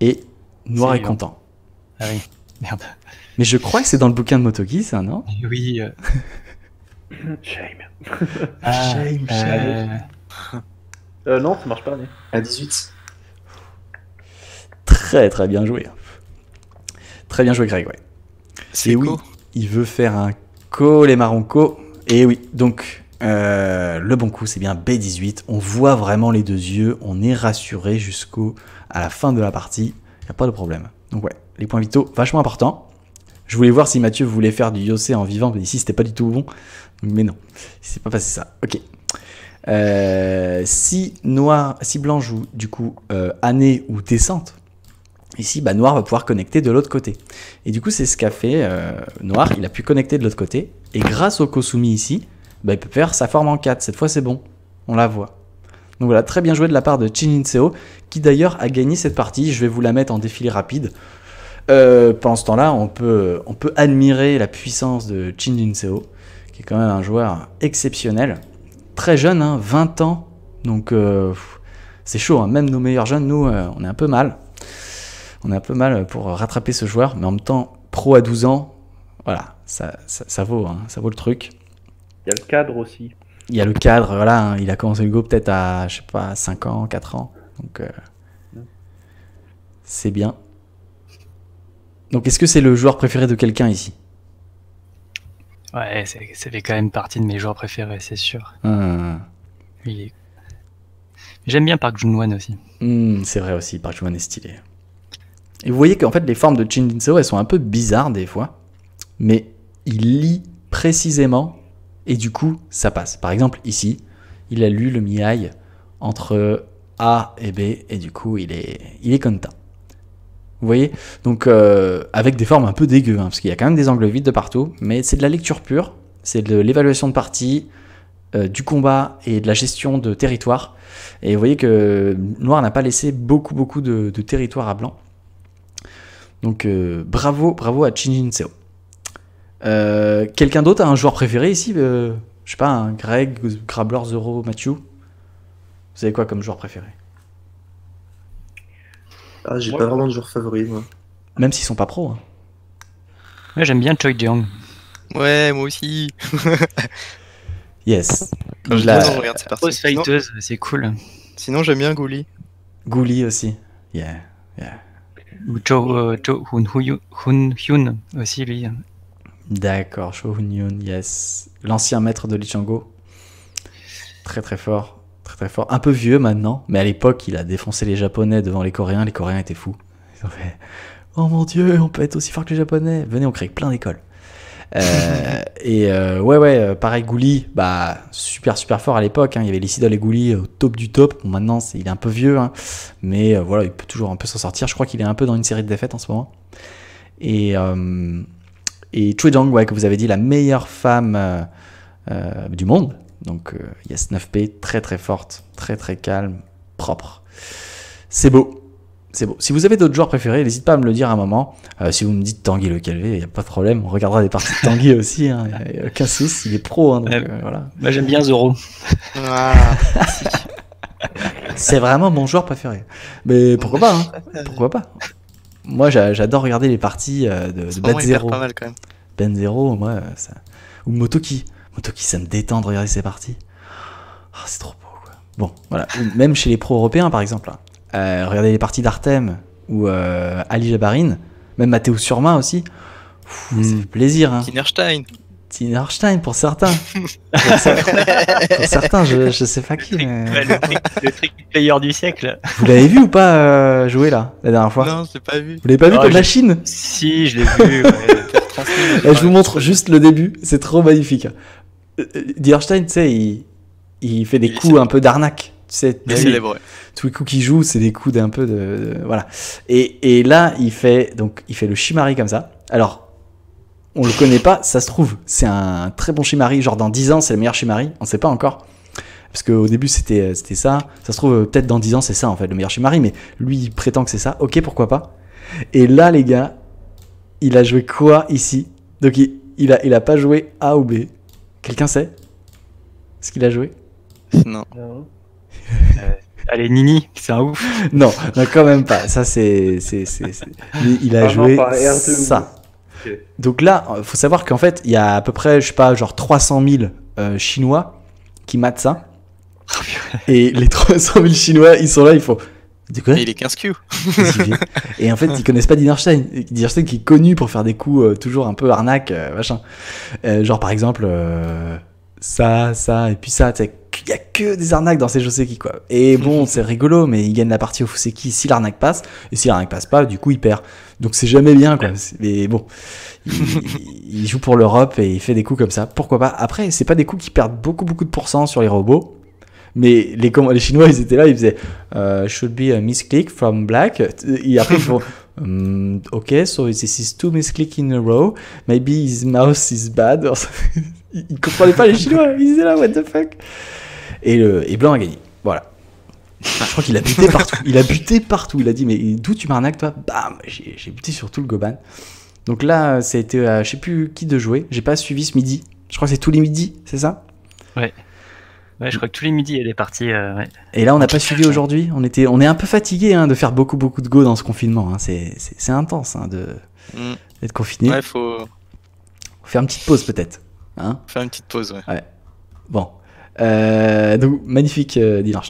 Et noir est, content. Ah oui, merde. Mais je crois que c'est dans le bouquin de Motogi, ça, non Oui. Euh. shame. Ah, shame. Euh, shame, euh, non, ça marche pas. non. À 18. Très, très bien joué. Très bien joué, Greg, ouais. C'est oui, il veut faire un co, les Et oui, donc euh, le bon coup, c'est bien B18. On voit vraiment les deux yeux. On est rassuré jusqu'au à la fin de la partie. Il n'y a pas de problème. Donc ouais, les points vitaux, vachement importants. Je voulais voir si Mathieu voulait faire du Yossé en vivant, mais ici c'était pas du tout bon. Mais non, c'est pas passé ça. Ok. Euh, si noir, si blanc joue du coup euh, année ou descente, ici bah, noir va pouvoir connecter de l'autre côté. Et du coup c'est ce qu'a fait noir, il a pu connecter de l'autre côté. Et grâce au Kosumi ici, bah, il peut faire sa forme en 4. Cette fois, c'est bon. On la voit. Donc voilà, très bien joué de la part de Chin qui d'ailleurs a gagné cette partie. Je vais vous la mettre en défilé rapide. Euh, pendant ce temps-là, on peut, on peut admirer la puissance de Chin qui est quand même un joueur exceptionnel. Très jeune, 20 hein, ans. Donc euh, c'est chaud, hein. même nos meilleurs jeunes, nous, euh, on est un peu mal. On est un peu mal pour rattraper ce joueur, mais en même temps, pro à 12 ans, voilà, ça, vaut, hein, ça vaut le truc. Il y a le cadre aussi. Il y a le cadre, voilà. Hein. il a commencé le go peut-être à, je sais pas, 5 ans, 4 ans. Donc, euh, c'est bien. Donc, est-ce que c'est le joueur préféré de quelqu'un ici Ouais, ça fait quand même partie de mes joueurs préférés, c'est sûr. Hum. J'aime bien Park Jun-won aussi. Hum, c'est vrai aussi, Park Jun-won est stylé. Et vous voyez qu'en fait, les formes de Chin jin elles sont un peu bizarres des fois, mais il lit précisément et du coup, ça passe. Par exemple, ici, il a lu le miai entre A et B, et du coup, il est, il est content. Vous voyez Donc, euh, avec des formes un peu dégueu, hein, parce qu'il y a quand même des angles vides de partout, mais c'est de la lecture pure, c'est de l'évaluation de partie, euh, du combat et de la gestion de territoire. Et vous voyez que Noir n'a pas laissé beaucoup, beaucoup de, territoire à Blanc. Donc, euh, bravo, bravo à Seo. Euh, quelqu'un d'autre a un joueur préféré ici euh, Je sais pas, un Greg, Grabler, Zoro, Mathieu Vous savez quoi comme joueur préféré Ah, j'ai pas vraiment de joueur favori, moi. Même s'ils sont pas pros. Hein. Ouais, j'aime bien Choi Jeong. Ouais, moi aussi. yes. la c'est cool. Sinon, j'aime bien Gouli. Gouli aussi. Yeah, yeah. Ou Cho, euh, Hun, Hyun aussi, lui. D'accord, Shohun yes. L'ancien maître de l'ichango Très très fort, très très fort. Un peu vieux maintenant, mais à l'époque, il a défoncé les Japonais devant les Coréens. Les Coréens étaient fous. Ils ont fait Oh mon dieu, on peut être aussi fort que les Japonais. Venez, on crée plein d'écoles. Euh, et euh, ouais, ouais, euh, pareil, Gouli, bah, super, super fort à l'époque. Hein. Il y avait les Sidol et Gouli au top du top. Bon, maintenant, il est un peu vieux, hein. mais voilà, il peut toujours un peu s'en sortir. Je crois qu'il est un peu dans une série de défaites en ce moment. Et et Chui Zhang, ouais, que vous avez dit, la meilleure femme euh, euh, du monde. Donc, euh, Yes 9P, très très forte, très très calme, propre. C'est beau. C'est beau. Si vous avez d'autres joueurs préférés, n'hésitez pas à me le dire à un moment. si vous me dites Tanguy Le Calvé, il n'y a pas de problème. On regardera des parties de Tanguy aussi. Hein. Il n'y a aucun souci. Il est pro. Hein, voilà. Moi, j'aime bien Zoro. Ah. C'est vraiment mon joueur préféré. Mais pourquoi pas hein. Pourquoi pas moi j'adore regarder les parties euh, de, Ben Zero. Ben Zero, moi, euh, ça... ou Motoki. Motoki, ça me détend de regarder ses parties. Oh, c'est trop beau. Quoi. Bon, voilà. Même chez les pro européens, par exemple. Hein. Euh, regarder regardez les parties d'Artem ou Ali Jabarin, même Mathéo Surma aussi. Ça hmm. fait plaisir. Hein. C'est pour certains. pour, certains pour certains, je, sais pas qui. le, trick, player du siècle. Vous l'avez vu ou pas euh, jouer là la dernière fois Non, je l'ai pas vu. Vous l'avez pas vu ah, comme la Chine Si, je l'ai vu. Eh, je vous montre juste le début, c'est trop magnifique. Euh, euh, Dierstein, tu sais, il, fait des coups un peu d'arnaque. Tu sais, tous les coups qu'il joue, c'est des coups d'un peu de, voilà. Et, là, il fait donc il fait le chimari comme ça. Alors on le connaît pas, ça se trouve, c'est un très bon chimari. genre dans 10 ans, c'est le meilleur Marie, on sait pas encore. Parce qu'au début, euh, c'était ça. Ça se trouve, euh, peut-être dans 10 ans, c'est ça, en fait, le meilleur Marie. mais lui, il prétend que c'est ça. Ok, pourquoi pas. Et là, les gars, il a joué quoi ici Donc, il, il, a, il a pas joué A ou B. Quelqu'un sait ce qu'il a joué Non. Euh, allez, Nini, c'est un ouf. Non, non, quand même pas. Ça, c'est. Il a ah joué ça. Donc là, euh, faut savoir qu'en fait, il y a à peu près, je sais pas, genre 300 000 euh, Chinois qui matent ça. et les 300 000 Chinois, ils sont là, ils font. De quoi il est 15 Q. et en fait, ils connaissent pas Dinerstein. Dinerstein qui est connu pour faire des coups euh, toujours un peu arnaque, machin. genre par exemple, ça, ça, et puis ça, il y a que des arnaques dans ces qui quoi. Et bon, c'est rigolo, mais il gagne la partie au qui si l'arnaque passe, et si l'arnaque passe pas, du coup il perd. Donc c'est jamais bien, quoi. Mais bon, il, joue pour l'Europe et il fait des coups comme ça. Pourquoi pas Après, c'est pas des coups qui perdent beaucoup, beaucoup de pourcents sur les robots. Mais les, les Chinois, ils étaient là, ils faisaient euh, should be a misclick from black. Et après, ils font mm, OK, so this is two misclicks in a row. Maybe his mouse is bad. ils comprenaient pas les Chinois. Ils étaient là, what the fuck. Et, et Blanc a gagné je crois qu'il a buté partout. Il a buté partout. Il a dit, mais d'où tu m'arnaques, toi Bam J'ai buté sur tout le Goban. Donc là, ça a été à euh, je sais plus qui de jouer. J'ai pas suivi ce midi. Je crois que c'est tous les midis, c'est ça Ouais. Ouais, je crois que tous les midis, elle est partie. Euh, Et là, on n'a pas suivi aujourd'hui. On, était, on est un peu fatigué hein, de faire beaucoup, beaucoup de go dans ce confinement. Hein. C'est intense hein, de mm. être confiné. Ouais, faut... faire une petite pause peut-être. Hein. faire une petite pause, ouais. ouais. Bon. Euh, donc, magnifique, dit Dylan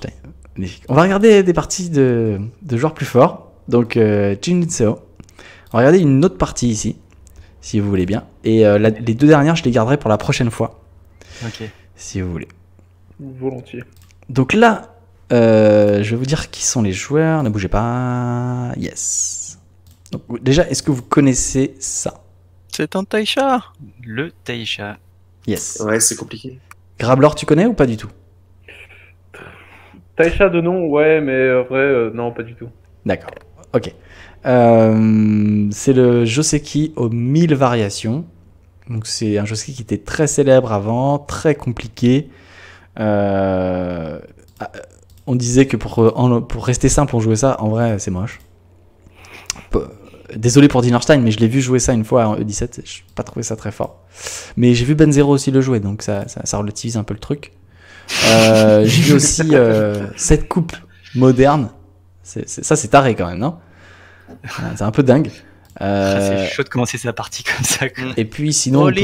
on va regarder des parties de, joueurs plus forts. Donc, euh, On va regarder une autre partie ici, si vous voulez bien. Et euh, les deux dernières, je les garderai pour la prochaine fois. Ok. Si vous voulez. Volontiers. Donc là, euh, je vais vous dire qui sont les joueurs. Ne bougez pas. Yes. Donc, déjà, est-ce que vous connaissez ça C'est un Taisha Le Taisha. Yes. Ouais, c'est compliqué. Grablor, tu connais ou pas du tout Taisha de nom, ouais, mais en euh, vrai, euh, non, pas du tout. D'accord, ok. Euh, c'est le Joseki aux mille variations. Donc c'est un Joseki qui était très célèbre avant, très compliqué. Ah, on disait que pour, rester simple, on jouait ça. En vrai, c'est moche. Désolé pour Dinnerstein, mais je l'ai vu jouer ça une fois en E17. Je n'ai pas trouvé ça très fort. Mais j'ai vu Ben aussi le jouer, donc ça relativise un peu le truc. Euh, j'ai vu aussi euh, cette coupe moderne. ça, c'est taré quand même, non C'est un peu dingue. Ah, c'est euh, chaud de commencer sa partie comme ça. Et puis sinon, on peut,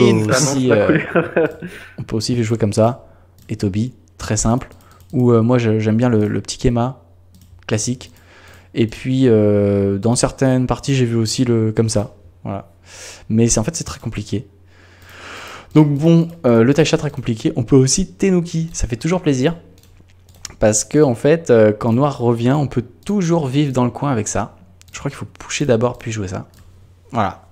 aussi, jouer comme ça. Et Toby, très simple. Ou moi, j'aime bien le, petit Kema classique. Et puis, dans certaines parties, j'ai vu aussi le comme ça. Voilà. Mais en fait, c'est très compliqué. Donc bon, euh, le Taisha très compliqué. On peut aussi Tenuki, ça fait toujours plaisir. Parce que en fait, euh, quand Noir revient, on peut toujours vivre dans le coin avec ça. Je crois qu'il faut pousser d'abord puis jouer ça. Voilà.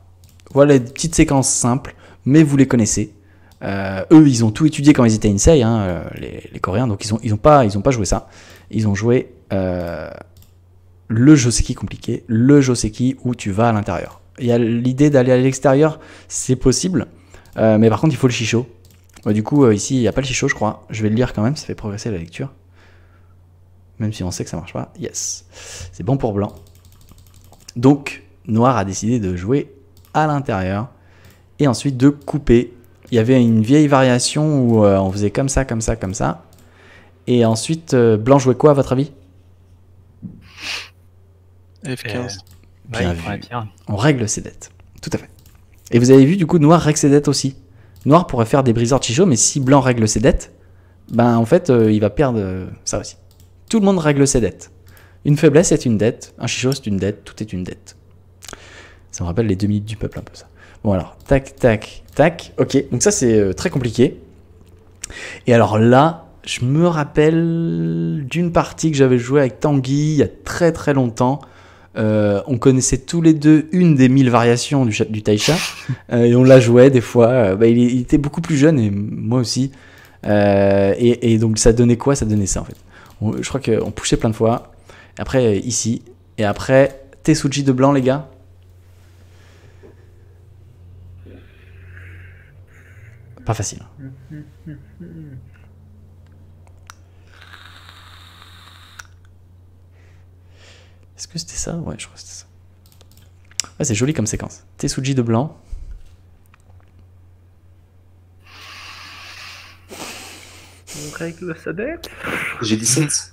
Voilà les petites séquences simples, mais vous les connaissez. Euh, eux, ils ont tout étudié quand ils étaient Insei, hein, les, Coréens, donc ils n'ont ils ont pas, ils ont pas joué ça. Ils ont joué le Joseki compliqué, le Joseki où tu vas à l'intérieur. Il y a l'idée d'aller à l'extérieur, c'est possible, euh, mais par contre, il faut le chichot. Bah, du coup, euh, ici, il n'y a pas le chichot, je crois. Je vais le lire quand même, ça fait progresser la lecture. Même si on sait que ça marche pas. Yes. C'est bon pour blanc. Donc, noir a décidé de jouer à l'intérieur et ensuite de couper. Il y avait une vieille variation où euh, on faisait comme ça, comme ça, comme ça. Et ensuite, blanc jouait quoi à votre avis F15. Bien On règle ses dettes. Tout à fait. Et vous avez vu, du coup, noir règle ses dettes aussi. Noir pourrait faire des briseurs chichot, mais si blanc règle ses dettes, ben en fait, euh, il va perdre euh, ça aussi. Tout le monde règle ses dettes. Une faiblesse est une dette, un chichot c'est une dette, tout est une dette. Ça me rappelle les deux minutes du peuple un peu ça. Bon alors, tac, tac, tac, ok, donc ça c'est euh, très compliqué. Et alors là, je me rappelle d'une partie que j'avais jouée avec Tanguy il y a très très longtemps. Euh, on connaissait tous les deux une des mille variations du, du Taisha euh, et on la jouait des fois. Euh, bah, il, était beaucoup plus jeune et moi aussi. Et, donc ça donnait quoi Ça donnait ça en fait. je crois qu'on poussait plein de fois. Après ici et après Tesuji de blanc les gars. Pas facile. Hein. Est-ce que c'était ça Ouais, je crois que c'était ça. c'est joli comme séquence. Tesuji de blanc. règle G17.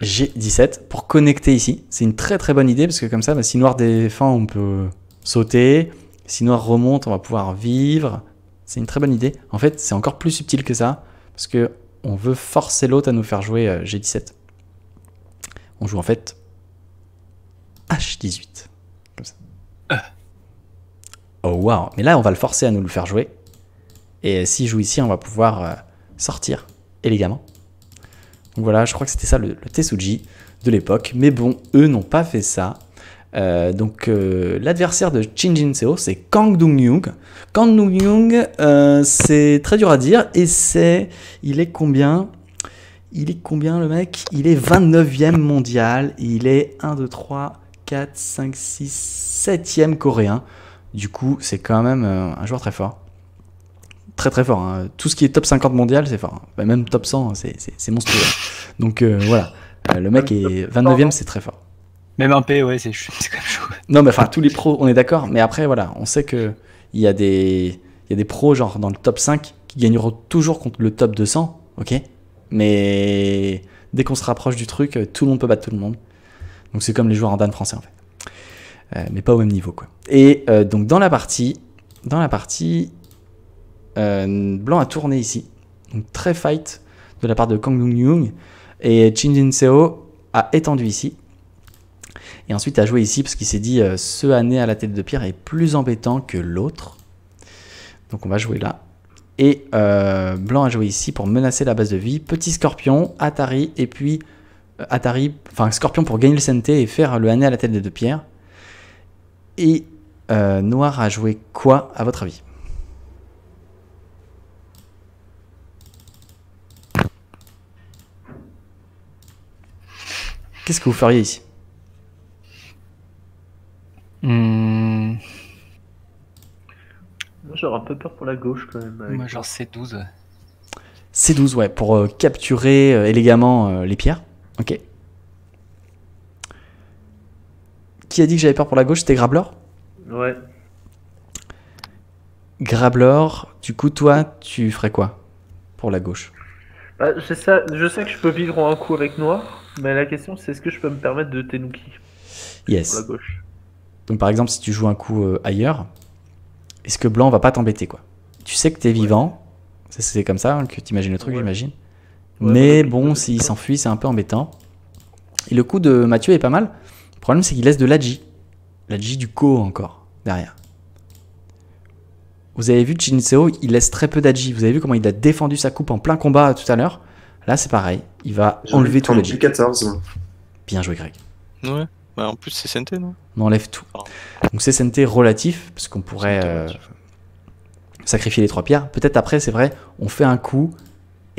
G17 pour connecter ici. C'est une très très bonne idée parce que comme ça, bah, si noir défend, on peut sauter. Si noir remonte, on va pouvoir vivre. C'est une très bonne idée. En fait, c'est encore plus subtil que ça parce que on veut forcer l'autre à nous faire jouer euh, G17. On joue en fait H18. Comme Oh wow. Mais là, on va le forcer à nous le faire jouer. Et s'il joue ici, on va pouvoir euh, sortir élégamment. Donc voilà, je crois que c'était ça le, le de l'époque. Mais bon, eux n'ont pas fait ça. Euh, donc euh, l'adversaire de Chin Jin Seo, c'est Kang Dong Yung. Kang Dong Young c'est très dur à dire. Et c'est, il est combien Il est combien le mec Il est 29e mondial. Il est 1, 2, 3, 4, 5, 6, 7e coréen. Du coup, c'est quand même euh, un joueur très fort. Très très fort. Hein. Tout ce qui est top 50 mondial, c'est fort. Bah, même top 100, c'est monstrueux. Donc euh, voilà, euh, le mec est 29e, c'est très fort. Même un P, ouais, c'est quand même chaud. Non, mais enfin, tous les pros, on est d'accord. Mais après, voilà, on sait que il y, a des, des pros, genre dans le top 5, qui gagneront toujours contre le top 200, ok Mais dès qu'on se rapproche du truc, tout le monde peut battre tout le monde. Donc c'est comme les joueurs en Dan français en fait. Euh, mais pas au même niveau quoi. Et euh, donc dans la partie, dans la partie, euh, Blanc a tourné ici. Donc très fight de la part de Kang Dong Yung. Et Chin Jin Seo a étendu ici. Et ensuite a joué ici parce qu'il s'est dit ce année à la tête de pierre est plus embêtant que l'autre. Donc on va jouer là. Et Blanc a joué ici pour menacer la base de vie. Petit scorpion, Atari et puis euh, Atari, enfin Scorpion pour gagner le santé et faire le année à la tête des deux pierres. Et euh, Noir a joué quoi, à votre avis Qu'est-ce que vous feriez ici hmm. j'aurais un peu peur pour la gauche quand même. Moi genre C12. C12 ouais, pour euh, capturer élégamment les pierres. Ok. Qui a dit que j'avais peur pour la gauche C'était Grablor Ouais. Grablor, du coup, toi, tu ferais quoi pour la gauche bah, je, sais, je sais que je peux vivre en un coup avec Noir, mais la question c'est est-ce que je peux me permettre de Tenuki Yes. Pour la gauche. Donc par exemple, si tu joues un coup euh, ailleurs, est-ce que Blanc va pas t'embêter quoi Tu sais que t'es vivant, c'est comme ça hein, que tu t'imagines le truc, j'imagine. Mais bon, s'il s'enfuit, c'est un peu embêtant. Et le coup de Mathieu est pas mal. Le problème, c'est qu'il laisse de l'Aji. L'Aji du Ko encore, derrière. Vous avez vu, Chinseo, il laisse très peu d'Aji. Vous avez vu comment il a défendu sa coupe en plein combat tout à l'heure. Là, c'est pareil. Il va enlever tout l'adji. 14. Bien joué, Greg. Ouais. Bah, en plus, c'est Sente, non On enlève tout. Ah. Donc, c'est Sente relatif, parce qu'on pourrait euh, sacrifier les trois pierres. Peut-être après, c'est vrai, on fait un coup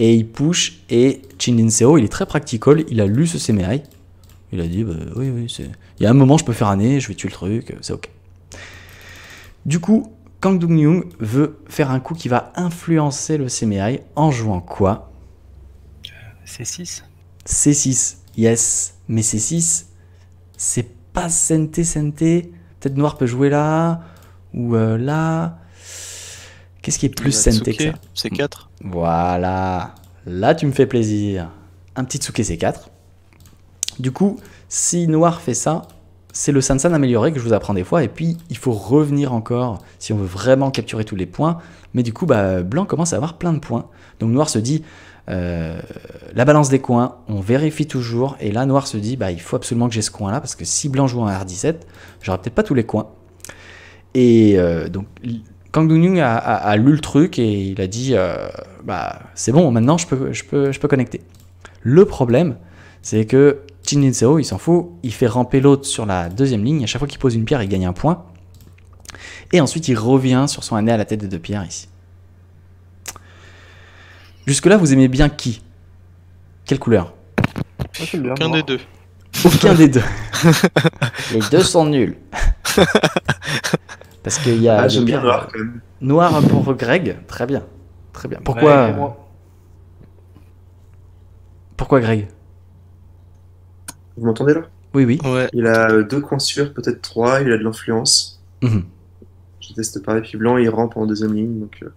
et il push et Chin Seo il est très practical, il a lu ce Semeai, il a dit bah, oui oui c'est... Il y a un moment je peux faire un nez, je vais tuer le truc, c'est ok. Du coup, Kang dung veut faire un coup qui va influencer le Semeai, en jouant quoi C6 C6, yes. Mais C6, c'est pas Sente Sente. Peut-être Noir peut jouer là, ou euh, là. Qu'est-ce qui est plus Sente que ça C4 voilà. Là, tu me fais plaisir. Un petit Tsuke C4. Du coup, si Noir fait ça, c'est le Sansan amélioré que je vous apprends des fois. Et puis, il faut revenir encore si on veut vraiment capturer tous les points. Mais du coup, bah, Blanc commence à avoir plein de points. Donc Noir se dit, euh, la balance des coins, on vérifie toujours. Et là, Noir se dit, bah, il faut absolument que j'ai ce coin-là. Parce que si Blanc joue en R17, j'aurai peut-être pas tous les coins. Et euh, donc, Kang Dong-young a, lu le truc et il a dit euh, bah, c'est bon, maintenant je peux, je, peux, je peux connecter. Le problème, c'est que Jin Seo, il s'en fout, il fait ramper l'autre sur la deuxième ligne. À chaque fois qu'il pose une pierre, il gagne un point. Et ensuite, il revient sur son année à la tête des deux pierres ici. Jusque-là, vous aimez bien qui Quelle couleur Aucun des deux. Aucun des deux. Les deux sont nuls. Parce qu'il y a. Ah, j'aime bien noir quand même. Noir pour Greg, très bien. Très bien. Pourquoi Pourquoi Greg Vous m'entendez là Oui, oui. Il a euh, deux coins sûrs, peut-être trois, il a de l'influence. Mhm. Je teste pareil, puis blanc, il rampe en deuxième ligne. donc... Euh,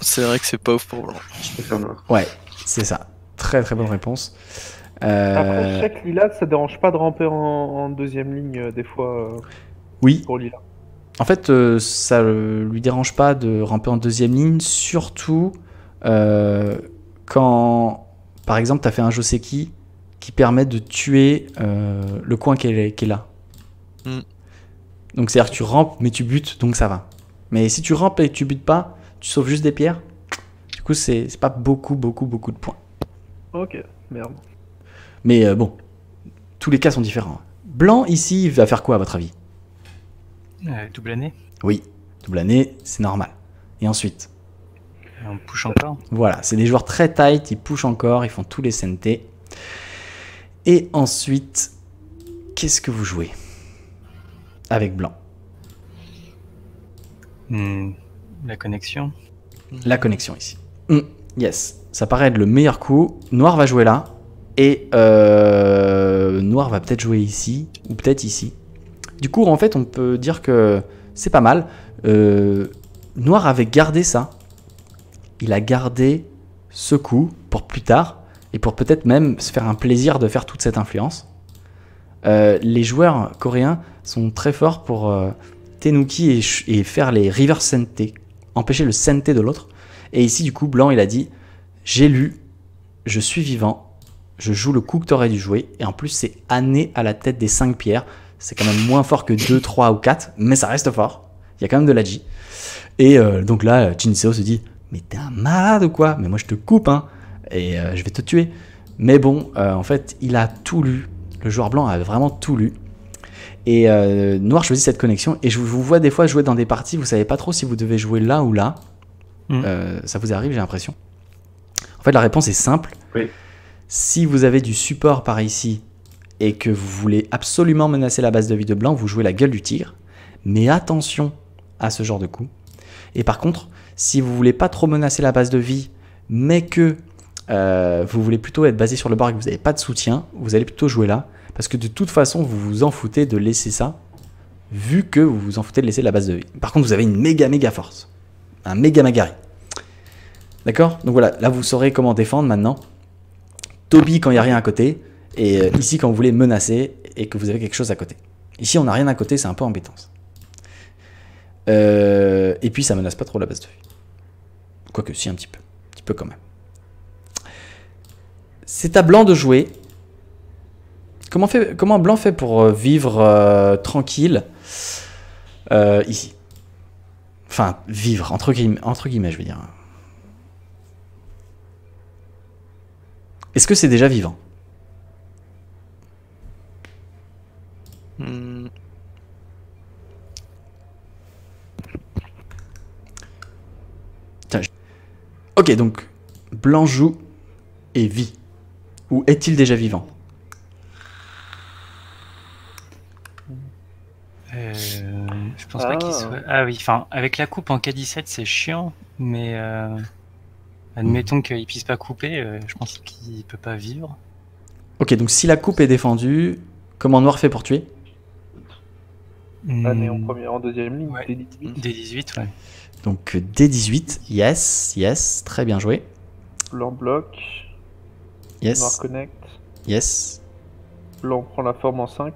c'est vrai que c'est pas pauvre pour blanc. Je préfère noir. Ouais, c'est ça. Très très bonne réponse. Euh, Après, chaque Lila, ça dérange pas de ramper en, deuxième ligne des fois. oui. Pour Lila en fait, euh, ça ça euh, lui dérange pas de ramper en deuxième ligne, surtout euh, quand, par exemple, tu as fait un Joseki qui permet de tuer le coin qui est, là. Hmm. Donc, c'est-à-dire que tu rampes, mais tu butes, donc ça va. Mais si tu rampes et que tu butes pas, tu sauves juste des pierres. Du coup, c'est pas beaucoup, beaucoup, beaucoup de points. Ok, merde. Mais bon, tous les cas sont différents. Blanc, ici, va faire quoi à votre avis euh, double année Oui, double année, c'est normal. Et ensuite euh, On push encore Voilà, c'est des joueurs très tight, ils push encore, ils font tous les CNT. Et ensuite, qu'est-ce que vous jouez Avec blanc. Hmm, la connexion La connexion ici. Hmm, yes, ça paraît être le meilleur coup. Noir va jouer là. Et euh, noir va peut-être jouer ici, ou peut-être ici. Du coup, en fait, on peut dire que c'est pas mal. Euh, Noir avait gardé ça. Il a gardé ce coup pour plus tard et pour peut-être même se faire un plaisir de faire toute cette influence. Euh, les joueurs coréens sont très forts pour euh, Tenuki et, faire les river sente, empêcher le sente de l'autre. Et ici, du coup, Blanc, il a dit J'ai lu, je suis vivant, je joue le coup que t'aurais dû jouer, et en plus, c'est année à la tête des 5 pierres. C'est quand même moins fort que 2, 3 ou 4, mais ça reste fort. Il y a quand même de la G. Et euh, donc là, Jinseo euh, se dit Mais t'es un malade ou quoi Mais moi je te coupe, hein, et euh, je vais te tuer. Mais bon, en fait, il a tout lu. Le joueur blanc a vraiment tout lu. Et Noir choisit cette connexion. Et je vous vois des fois jouer dans des parties, vous savez pas trop si vous devez jouer là ou là. Mm. ça vous arrive, j'ai l'impression. En fait, la réponse est simple. Si vous avez du support par ici et que vous voulez absolument menacer la base de vie de blanc, vous jouez la gueule du tigre. Mais attention à ce genre de coup. Et par contre, si vous voulez pas trop menacer la base de vie, mais que euh, vous voulez plutôt être basé sur le bar et que vous n'avez pas de soutien, vous allez plutôt jouer là. Parce que de toute façon, vous vous en foutez de laisser ça, vu que vous vous en foutez de laisser la base de vie. Par contre, vous avez une méga méga force. Un méga magari. D'accord Donc voilà, là vous saurez comment défendre maintenant. Toby quand il n'y a rien à côté, et euh, ici, quand vous voulez menacer et que vous avez quelque chose à côté. Ici, on n'a rien à côté, c'est un peu embêtant. Euh, et puis, ça menace pas trop la base de vie. Quoique, si, un petit peu. Un petit peu quand même. C'est à blanc de jouer. Comment, fait, comment blanc fait pour euh, vivre tranquille ici Enfin, vivre, entre, entre guillemets, je veux dire. Est-ce que c'est déjà vivant Hmm. Ok, donc Blanc joue et vit. Ou est-il déjà vivant euh, Je pense pas qu'il ah. soit. Ah oui, enfin, avec la coupe en K17, c'est chiant, mais euh, admettons hmm. qu'il puisse pas couper, euh, je pense qu'il peut pas vivre. Ok, donc si la coupe est défendue, comment Noir fait pour tuer Mmh. Année en, hmm. en deuxième ligne, D18. D18, ouais. Donc euh, D18, yes, yes, très bien joué. Blanc bloc. Yes. Noir connect. Yes. Blanc prend la forme en 5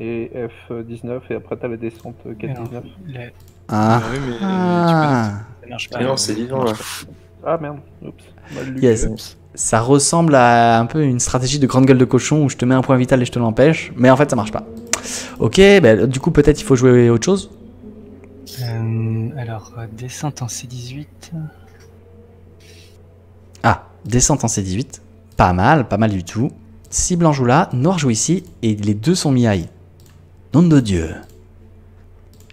et F19 euh, et après t'as la descente 4-19 euh, Ah. ah mais ah. ça ah, pas. non, c'est Ah merde, oups. Yes. Ça ressemble à un peu une stratégie de grande gueule de cochon où je te mets un point vital et je te l'empêche, mais en fait ça marche pas. Ok, bah, du coup, peut-être il faut jouer autre chose euh, Alors, euh, descente en C18. Ah, descente en C18. Pas mal, pas mal du tout. Si blanc joue là, noir joue ici, et les deux sont mi -high. Nom de Dieu.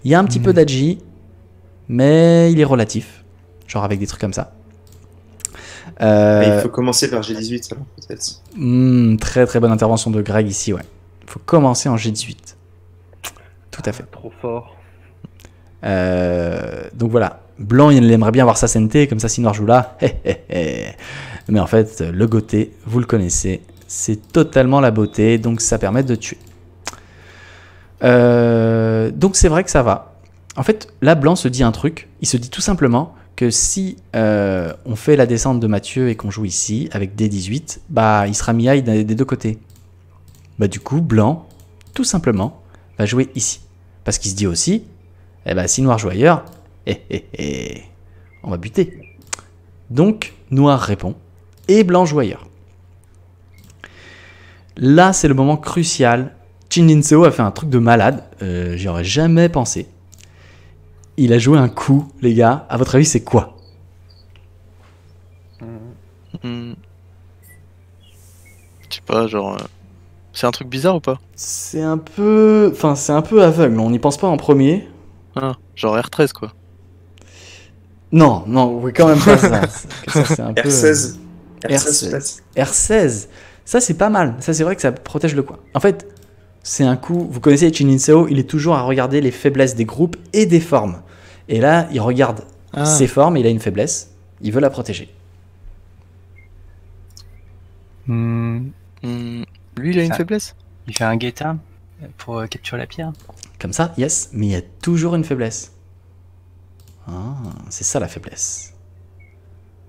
Il y a un petit peu hmm. d'aji mais il est relatif. Genre avec des trucs comme ça. Il euh, faut commencer par G18, peut-être. Hmm, très très bonne intervention de Greg ici, ouais faut commencer en G18. Tout à ah, fait. trop fort. Euh, donc voilà, Blanc, il aimerait bien avoir sa santé, comme ça si Noir joue là. Mais en fait, le goté, vous le connaissez, c'est totalement la beauté, donc ça permet de tuer. Euh, donc c'est vrai que ça va. En fait, là, Blanc se dit un truc, il se dit tout simplement que si euh, on fait la descente de Mathieu et qu'on joue ici avec D18, bah il sera mi high des deux côtés bah du coup, blanc, tout simplement, va jouer ici. Parce qu'il se dit aussi, eh bah, si noir joue ailleurs, eh, eh, eh, on va buter. Donc, noir répond, et blanc joue ailleurs. Là, c'est le moment crucial. Chin Seo a fait un truc de malade, euh, j'y aurais jamais pensé. Il a joué un coup, les gars. À votre avis, c'est quoi Je sais pas, genre. Euh, c'est un truc bizarre ou pas C'est un peu. Enfin, c'est un peu aveugle, on n'y pense pas en premier. Ah, genre R13 quoi. Non, non, oui, quand même pas ça. R16. R16. R16. Ça, c'est pas mal. Ça, c'est vrai que ça protège le coin. En fait, c'est un coup. Vous connaissez Chininseo, il est toujours à regarder les faiblesses des groupes et des formes. Et là, il regarde ah. ses formes, il a une faiblesse, il veut la protéger. Mmh. Lui, il a une faiblesse Il fait un guetta pour euh, capturer la pierre. Comme ça, yes, mais il y a toujours une faiblesse. Ah, c'est ça la faiblesse.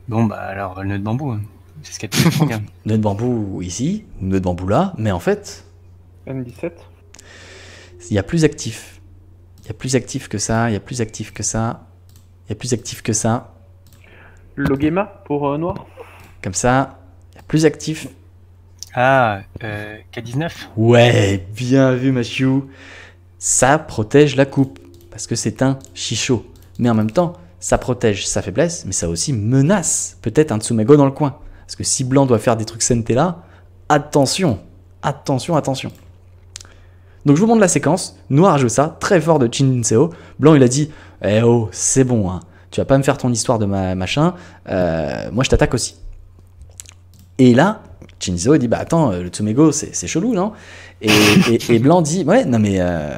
Bon, bah alors, le nœud de bambou, hein. c'est ce qu'il y a Nœud de bambou ici, nœud de bambou là, mais en fait. m 17 Il y a plus actif. Il y a plus actif que ça, il y a plus actif que ça, il y a plus actif que ça. Logema pour euh, noir Comme ça, il y a plus actif ah, euh, K19 Ouais, bien vu, Machiou. Ça protège la coupe, parce que c'est un chichot. Mais en même temps, ça protège sa faiblesse, mais ça aussi menace peut-être un Tsumego dans le coin. Parce que si Blanc doit faire des trucs là, attention, attention, attention. Donc je vous montre la séquence, Noir joue ça, très fort de Chin Seo. Blanc il a dit Eh oh, c'est bon, hein. tu vas pas me faire ton histoire de ma machin, euh, moi je t'attaque aussi. Et là, Chinzo dit bah attends euh, le Tsumego c'est chelou non et, et, Blanc dit ouais non mais euh,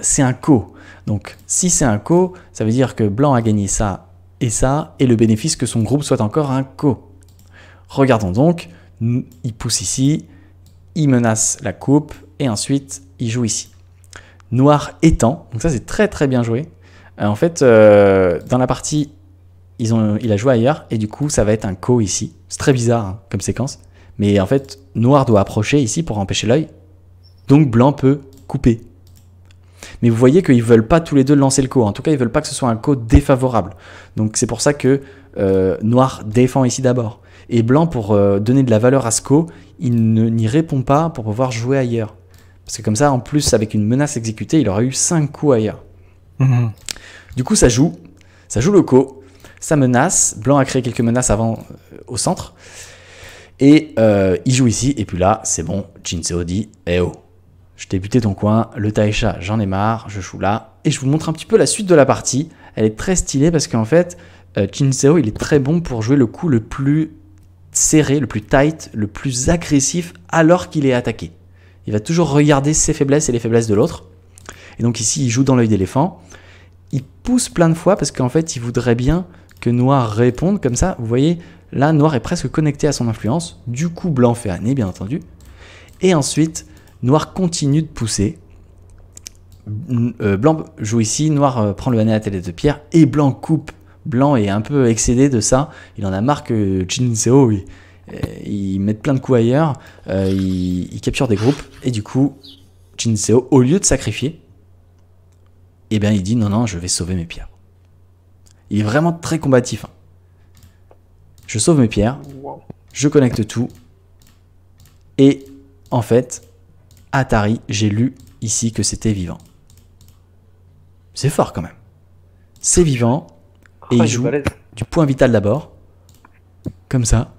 c'est un co donc si c'est un co ça veut dire que Blanc a gagné ça et ça et le bénéfice que son groupe soit encore un co regardons donc il pousse ici il menace la coupe et ensuite il joue ici noir étant donc ça c'est très très bien joué euh, en fait dans la partie ils ont, il a joué ailleurs et du coup ça va être un co ici. C'est très bizarre hein, comme séquence. Mais en fait, noir doit approcher ici pour empêcher l'œil. Donc blanc peut couper. Mais vous voyez qu'ils veulent pas tous les deux lancer le coup En tout cas, ils veulent pas que ce soit un coup défavorable. Donc c'est pour ça que euh, noir défend ici d'abord. Et blanc, pour euh, donner de la valeur à ce coup il n'y répond pas pour pouvoir jouer ailleurs. Parce que comme ça, en plus, avec une menace exécutée, il aura eu 5 coups ailleurs. Mhm. Du coup, ça joue. Ça joue le coup Ça menace. Blanc a créé quelques menaces avant euh, au centre. Et euh, il joue ici, et puis là, c'est bon, Jinseo dit Eh oh, je t'ai buté ton coin, le Taisha, j'en ai marre, je joue là. Et je vous montre un petit peu la suite de la partie. Elle est très stylée parce qu'en fait, chinseo euh, il est très bon pour jouer le coup le plus serré, le plus tight, le plus agressif alors qu'il est attaqué. Il va toujours regarder ses faiblesses et les faiblesses de l'autre. Et donc ici, il joue dans l'œil d'éléphant. Il pousse plein de fois parce qu'en fait, il voudrait bien que Noir réponde comme ça. Vous voyez, Là, noir est presque connecté à son influence, du coup blanc fait année bien entendu. Et ensuite, noir continue de pousser. Euh, blanc joue ici, noir euh, prend le année à tête de pierre et blanc coupe. Blanc est un peu excédé de ça, il en a marre que Jinseo il, euh, il mette plein de coups ailleurs, il, capture des groupes et du coup Jinseo au lieu de sacrifier, eh bien il dit non non je vais sauver mes pierres. Il est vraiment très combatif. Hein. Je sauve mes pierres. Je connecte tout. Et en fait, Atari, j'ai lu ici que c'était vivant. C'est fort quand même. C'est vivant. Ah, Et il joue du point vital d'abord. Comme ça.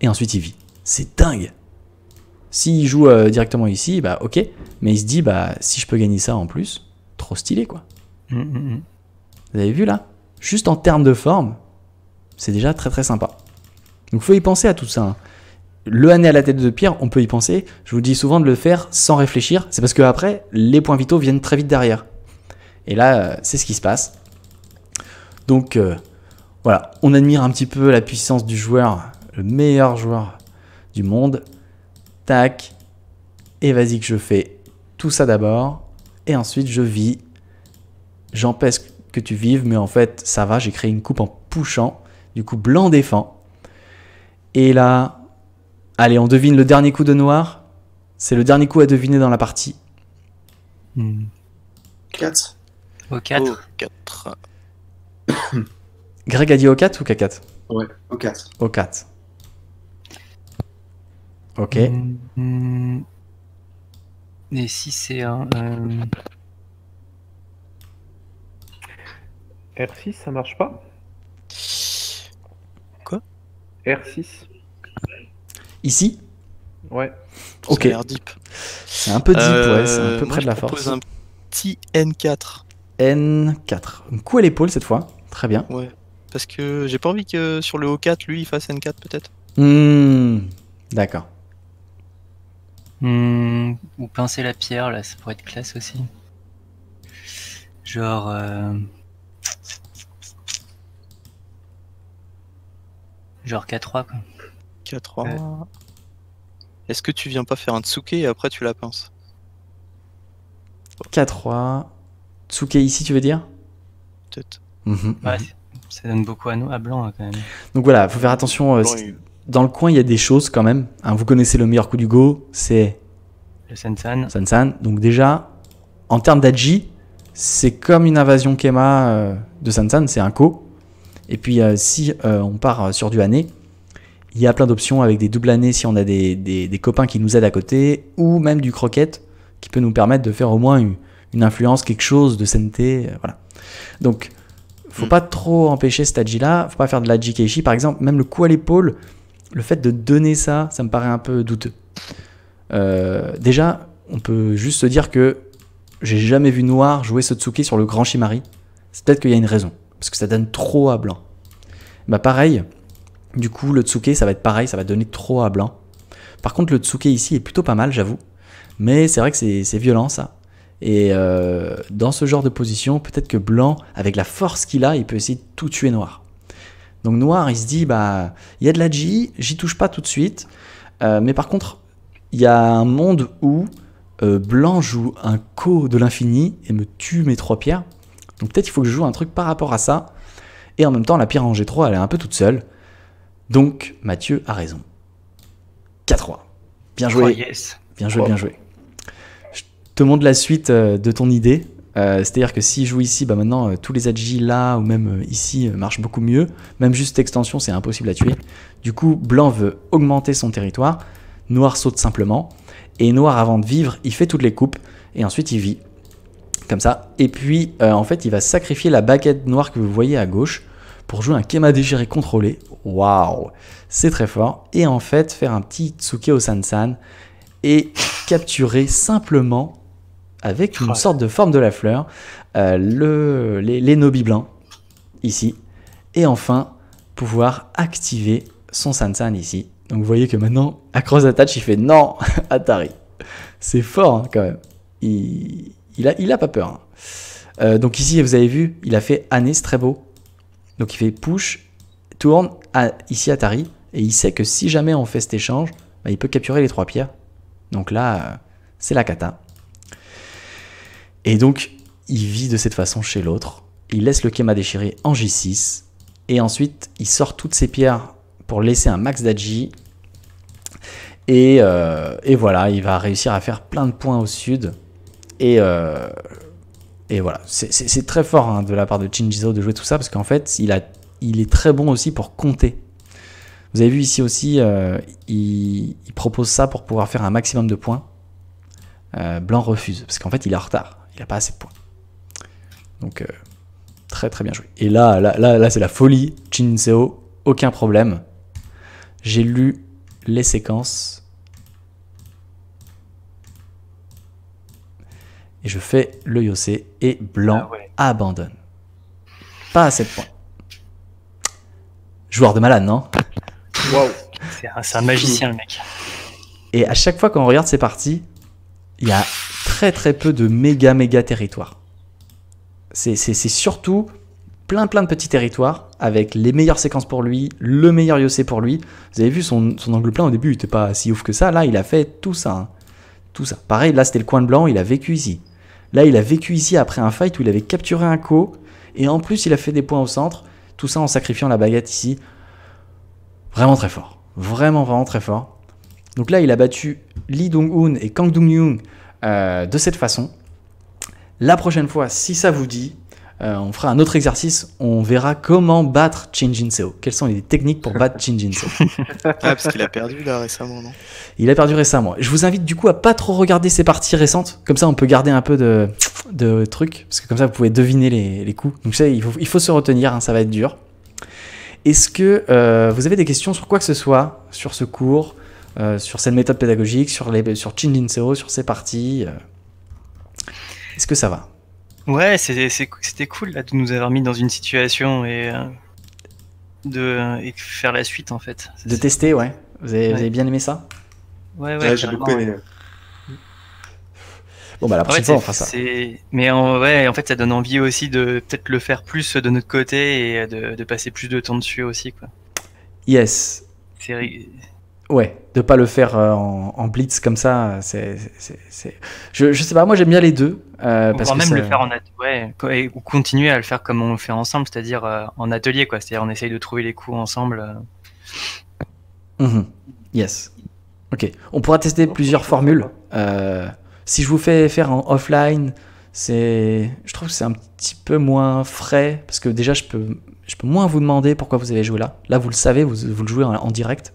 Et ensuite il vit. C'est dingue. S'il joue euh, directement ici, bah ok. Mais il se dit, bah si je peux gagner ça en plus, trop stylé quoi. Hum, hum, hum. Vous avez vu là Juste en termes de forme, c'est déjà très très sympa. Donc faut y penser à tout ça. Hein. Le année à la tête de pierre, on peut y penser. Je vous dis souvent de le faire sans réfléchir. C'est parce que après, les points vitaux viennent très vite derrière. Et là, euh, c'est ce qui se passe. Donc euh, voilà, on admire un petit peu la puissance du joueur, le meilleur joueur du monde. Tac. Et vas-y que je fais tout ça d'abord. Et ensuite, je vis. J'empêche que tu vives, mais en fait, ça va, j'ai créé une coupe en pushant. Du coup, blanc défend. Et là, allez, on devine le dernier coup de noir. C'est le dernier coup à deviner dans la partie. 4. Hmm. au O4. 4 Greg a dit O4 ou K4 Ouais, O4. O4. Ok. Hmm. Et si c'est un. Euh, R6, ça marche pas R6 Ici Ouais. Ok. C'est un peu deep, ouais, c'est un euh, peu près de la force. un petit N4. N4. Un coup à l'épaule cette fois, très bien. Ouais, parce que j'ai pas envie que sur le O4, lui, il fasse N4 peut-être. Hmm. D'accord. Hmm. Ou pincer la pierre, là, ça pourrait être classe aussi. Genre... Euh, Genre K3 quoi. K3. Est-ce que tu viens pas faire un tsuke et après tu la pinces K3. Tsuke ici, tu veux dire Peut-être. Mhm, ouais, mhm. ça donne beaucoup à, nous à blanc hein, quand même. Donc voilà, faut faire attention. Euh, dans le coin, il y a des choses quand même. Hein, vous connaissez le meilleur coup du go, c'est. Le Sansan. Sansan. Donc déjà, en termes d'Adji, c'est comme une invasion Kema euh, de Sansan, c'est un co. Et puis euh, si euh, on part euh, sur du année, il y a plein d'options avec des doubles années si on a des, des, copains qui nous aident à côté, ou même du croquette qui peut nous permettre de faire au moins une, influence, quelque chose de sainteté. voilà. Donc, faut mm. pas trop empêcher cet adji-là, faut pas faire de l'adji Par exemple, même le coup à l'épaule, le fait de donner ça, ça me paraît un peu douteux. déjà, on peut juste se dire que j'ai jamais vu Noir jouer Sotsuke sur le grand Shimari. C'est peut-être qu'il y a une raison parce que ça donne trop à blanc. Bah pareil, du coup le tsuke ça va être pareil, ça va donner trop à blanc. Par contre le tsuke ici est plutôt pas mal j'avoue, mais c'est vrai que c'est violent ça. Et euh, dans ce genre de position, peut-être que blanc, avec la force qu'il a, il peut essayer de tout tuer noir. Donc noir, il se dit, bah, il y a de la J, j'y touche pas tout de suite. Euh, mais par contre, il y a un monde où euh, blanc joue un co de l'infini et me tue mes trois pierres. Donc peut-être il faut que je joue un truc par rapport à ça. Et en même temps, la pierre en G3, elle est un peu toute seule. Donc Mathieu a raison. k 3 Bien joué. Oh, bien joué, bien joué. Je te montre la suite euh, de ton idée. Euh, c'est-à-dire que je joue ici, bah maintenant euh, tous les adjis là ou même ici marchent beaucoup mieux. Même juste extension, c'est impossible à tuer. Du coup, blanc veut augmenter son territoire. Noir saute simplement. Et noir, avant de vivre, il fait toutes les coupes. Et ensuite, il vit ça. Et puis, euh, en fait, il va sacrifier la baguette noire que vous voyez à gauche pour jouer un Kema déchiré contrôlé. Waouh C'est très fort. Et en fait, faire un petit Tsuke au Sansan et capturer simplement, avec une sorte de forme de la fleur, euh, le, les, les Nobi blancs, ici. Et enfin, pouvoir activer son Sansan ici. Donc vous voyez que maintenant, à Cross Attach, il fait non, Atari. C'est fort hein, quand même. Il, il a, pas peur. Hein. Euh, donc ici, vous avez vu, il a fait année, c'est très beau. Donc il fait push, tourne, à, ici Atari, et il sait que si jamais on fait cet échange, bah, il peut capturer les trois pierres. Donc là, euh, c'est la cata. Et donc, il vit de cette façon chez l'autre. Il laisse le Kema déchiré en J6, et ensuite, il sort toutes ses pierres pour laisser un max d'Aji. Et, euh, et voilà, il va réussir à faire plein de points au sud. Et, euh, et voilà, c'est très fort hein, de la part de Chinjizo de jouer tout ça, parce qu'en fait, il, est très bon aussi pour compter. Vous avez vu ici aussi, euh, il, propose ça pour pouvoir faire un maximum de points. Euh, Blanc refuse, parce qu'en fait, il est en retard. Il n'a pas assez de points. Donc, très très bien joué. Et là, là, là, c'est la folie. Chinseo, aucun problème. J'ai lu les séquences Et je fais le Yossé et blanc ah abandonne. Pas à cette points. Joueur de malade, non Waouh C'est un, magicien, le mec. Et à chaque fois qu'on regarde ces parties, il y a très très peu de méga méga territoire C'est surtout plein plein de petits territoires avec les meilleures séquences pour lui, le meilleur Yossé pour lui. Vous avez vu son, angle plein au début, il n'était pas si ouf que ça. Là, il a fait tout ça. Hein. Tout ça. Pareil, là c'était le coin de blanc, il a vécu ici. Là, il a vécu ici après un fight où il avait capturé un co, et en plus, il a fait des points au centre, tout ça en sacrifiant la baguette ici. Vraiment très fort. Vraiment, vraiment très fort. Donc là, il a battu Lee Dong-hoon et Kang dong young euh, de cette façon. La prochaine fois, si ça vous dit, euh, on fera un autre exercice, on verra comment battre Jin Seo. Quelles sont les techniques pour battre Jin Seo ah, parce qu'il a perdu récemment, non Il a perdu récemment. Je vous invite du coup à pas trop regarder ses parties récentes, comme ça on peut garder un peu de, trucs, parce que comme ça vous pouvez deviner les, coups. Donc ça, il faut, il faut se retenir, hein, ça va être dur. Est-ce que euh, vous avez des questions sur quoi que ce soit, sur ce cours, euh, sur cette méthode pédagogique, sur, les, sur Seo, sur ses parties Est-ce que ça va Ouais, c'était cool là, de nous avoir mis dans une situation et, euh, de, faire la suite en fait. De tester, ouais. Vous avez, bien aimé ça Ouais, ouais, j'ai beaucoup aimé. Bon, bah la prochaine fois, on fera ça. Mais en, ouais, en fait, ça donne envie aussi de peut-être le faire plus de notre côté et de, passer plus de temps dessus aussi. Quoi. Yes. C'est Ouais, de pas le faire euh, en, blitz comme ça, c'est, je, je, sais pas, moi j'aime bien les deux. Euh, parce même le faire en ouais, ou continuer à le faire comme on le fait ensemble, c'est-à-dire euh, en atelier quoi, c'est-à-dire on essaye de trouver les coups ensemble. Euh. Mmh yes. Ok, on pourra tester plusieurs formules. si je vous fais faire en offline, c'est, je trouve que c'est un petit peu moins frais parce que déjà je peux, je peux moins vous demander pourquoi vous avez joué là. Là vous le savez, vous, le jouez en direct.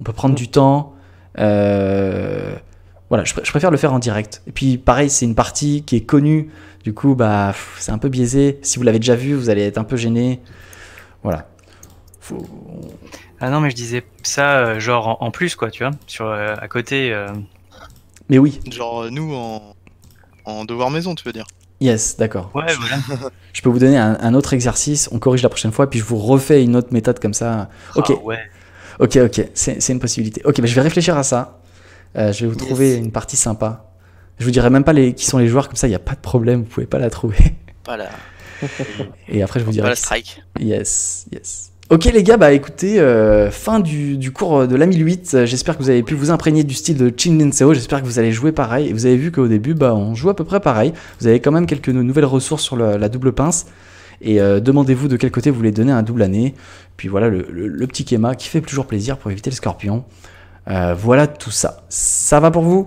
On peut prendre du temps. Euh, voilà, je, préfère le faire en direct. Et puis pareil, c'est une partie qui est connue. Du coup, bah, c'est un peu biaisé. Si vous l'avez déjà vu, vous allez être un peu gêné. Voilà. Ah non, mais je disais ça, euh, genre en, plus, quoi, tu vois, sur, euh, à côté. Mais oui. Genre nous en, devoir maison, tu veux dire Yes, d'accord. Ouais, Je peux vous donner un, autre exercice, on corrige la prochaine fois, puis je vous refais une autre méthode comme ça. Ok. Ah ouais. Ok, ok, c'est une possibilité. Ok, mais bah, je vais réfléchir à ça. Euh, je vais vous trouver une partie sympa. Je vous dirai même pas les, qui sont les joueurs, comme ça, il n'y a pas de problème, vous pouvez pas la trouver. Voilà. Et après, je vous dirai. Pas la strike. Yes, yes. Ok les gars, bah écoutez, euh, fin du, du, cours de l'A1008. j'espère que vous avez pu vous imprégner du style de Chin Lin j'espère que vous allez jouer pareil, et vous avez vu qu'au début, bah on joue à peu près pareil, vous avez quand même quelques nouvelles ressources sur la double pince, et euh, demandez-vous de quel côté vous voulez donner un double année. Puis voilà le, petit kéma qui fait toujours plaisir pour éviter le scorpion. Euh, voilà tout ça. Ça va pour vous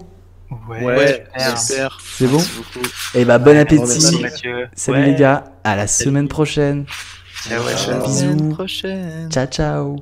Ouais, super. C'est bon Et bah eh ben, bon appétit. Salut les gars, à la semaine prochaine. Ciao, à la prochaine. Ciao, ciao.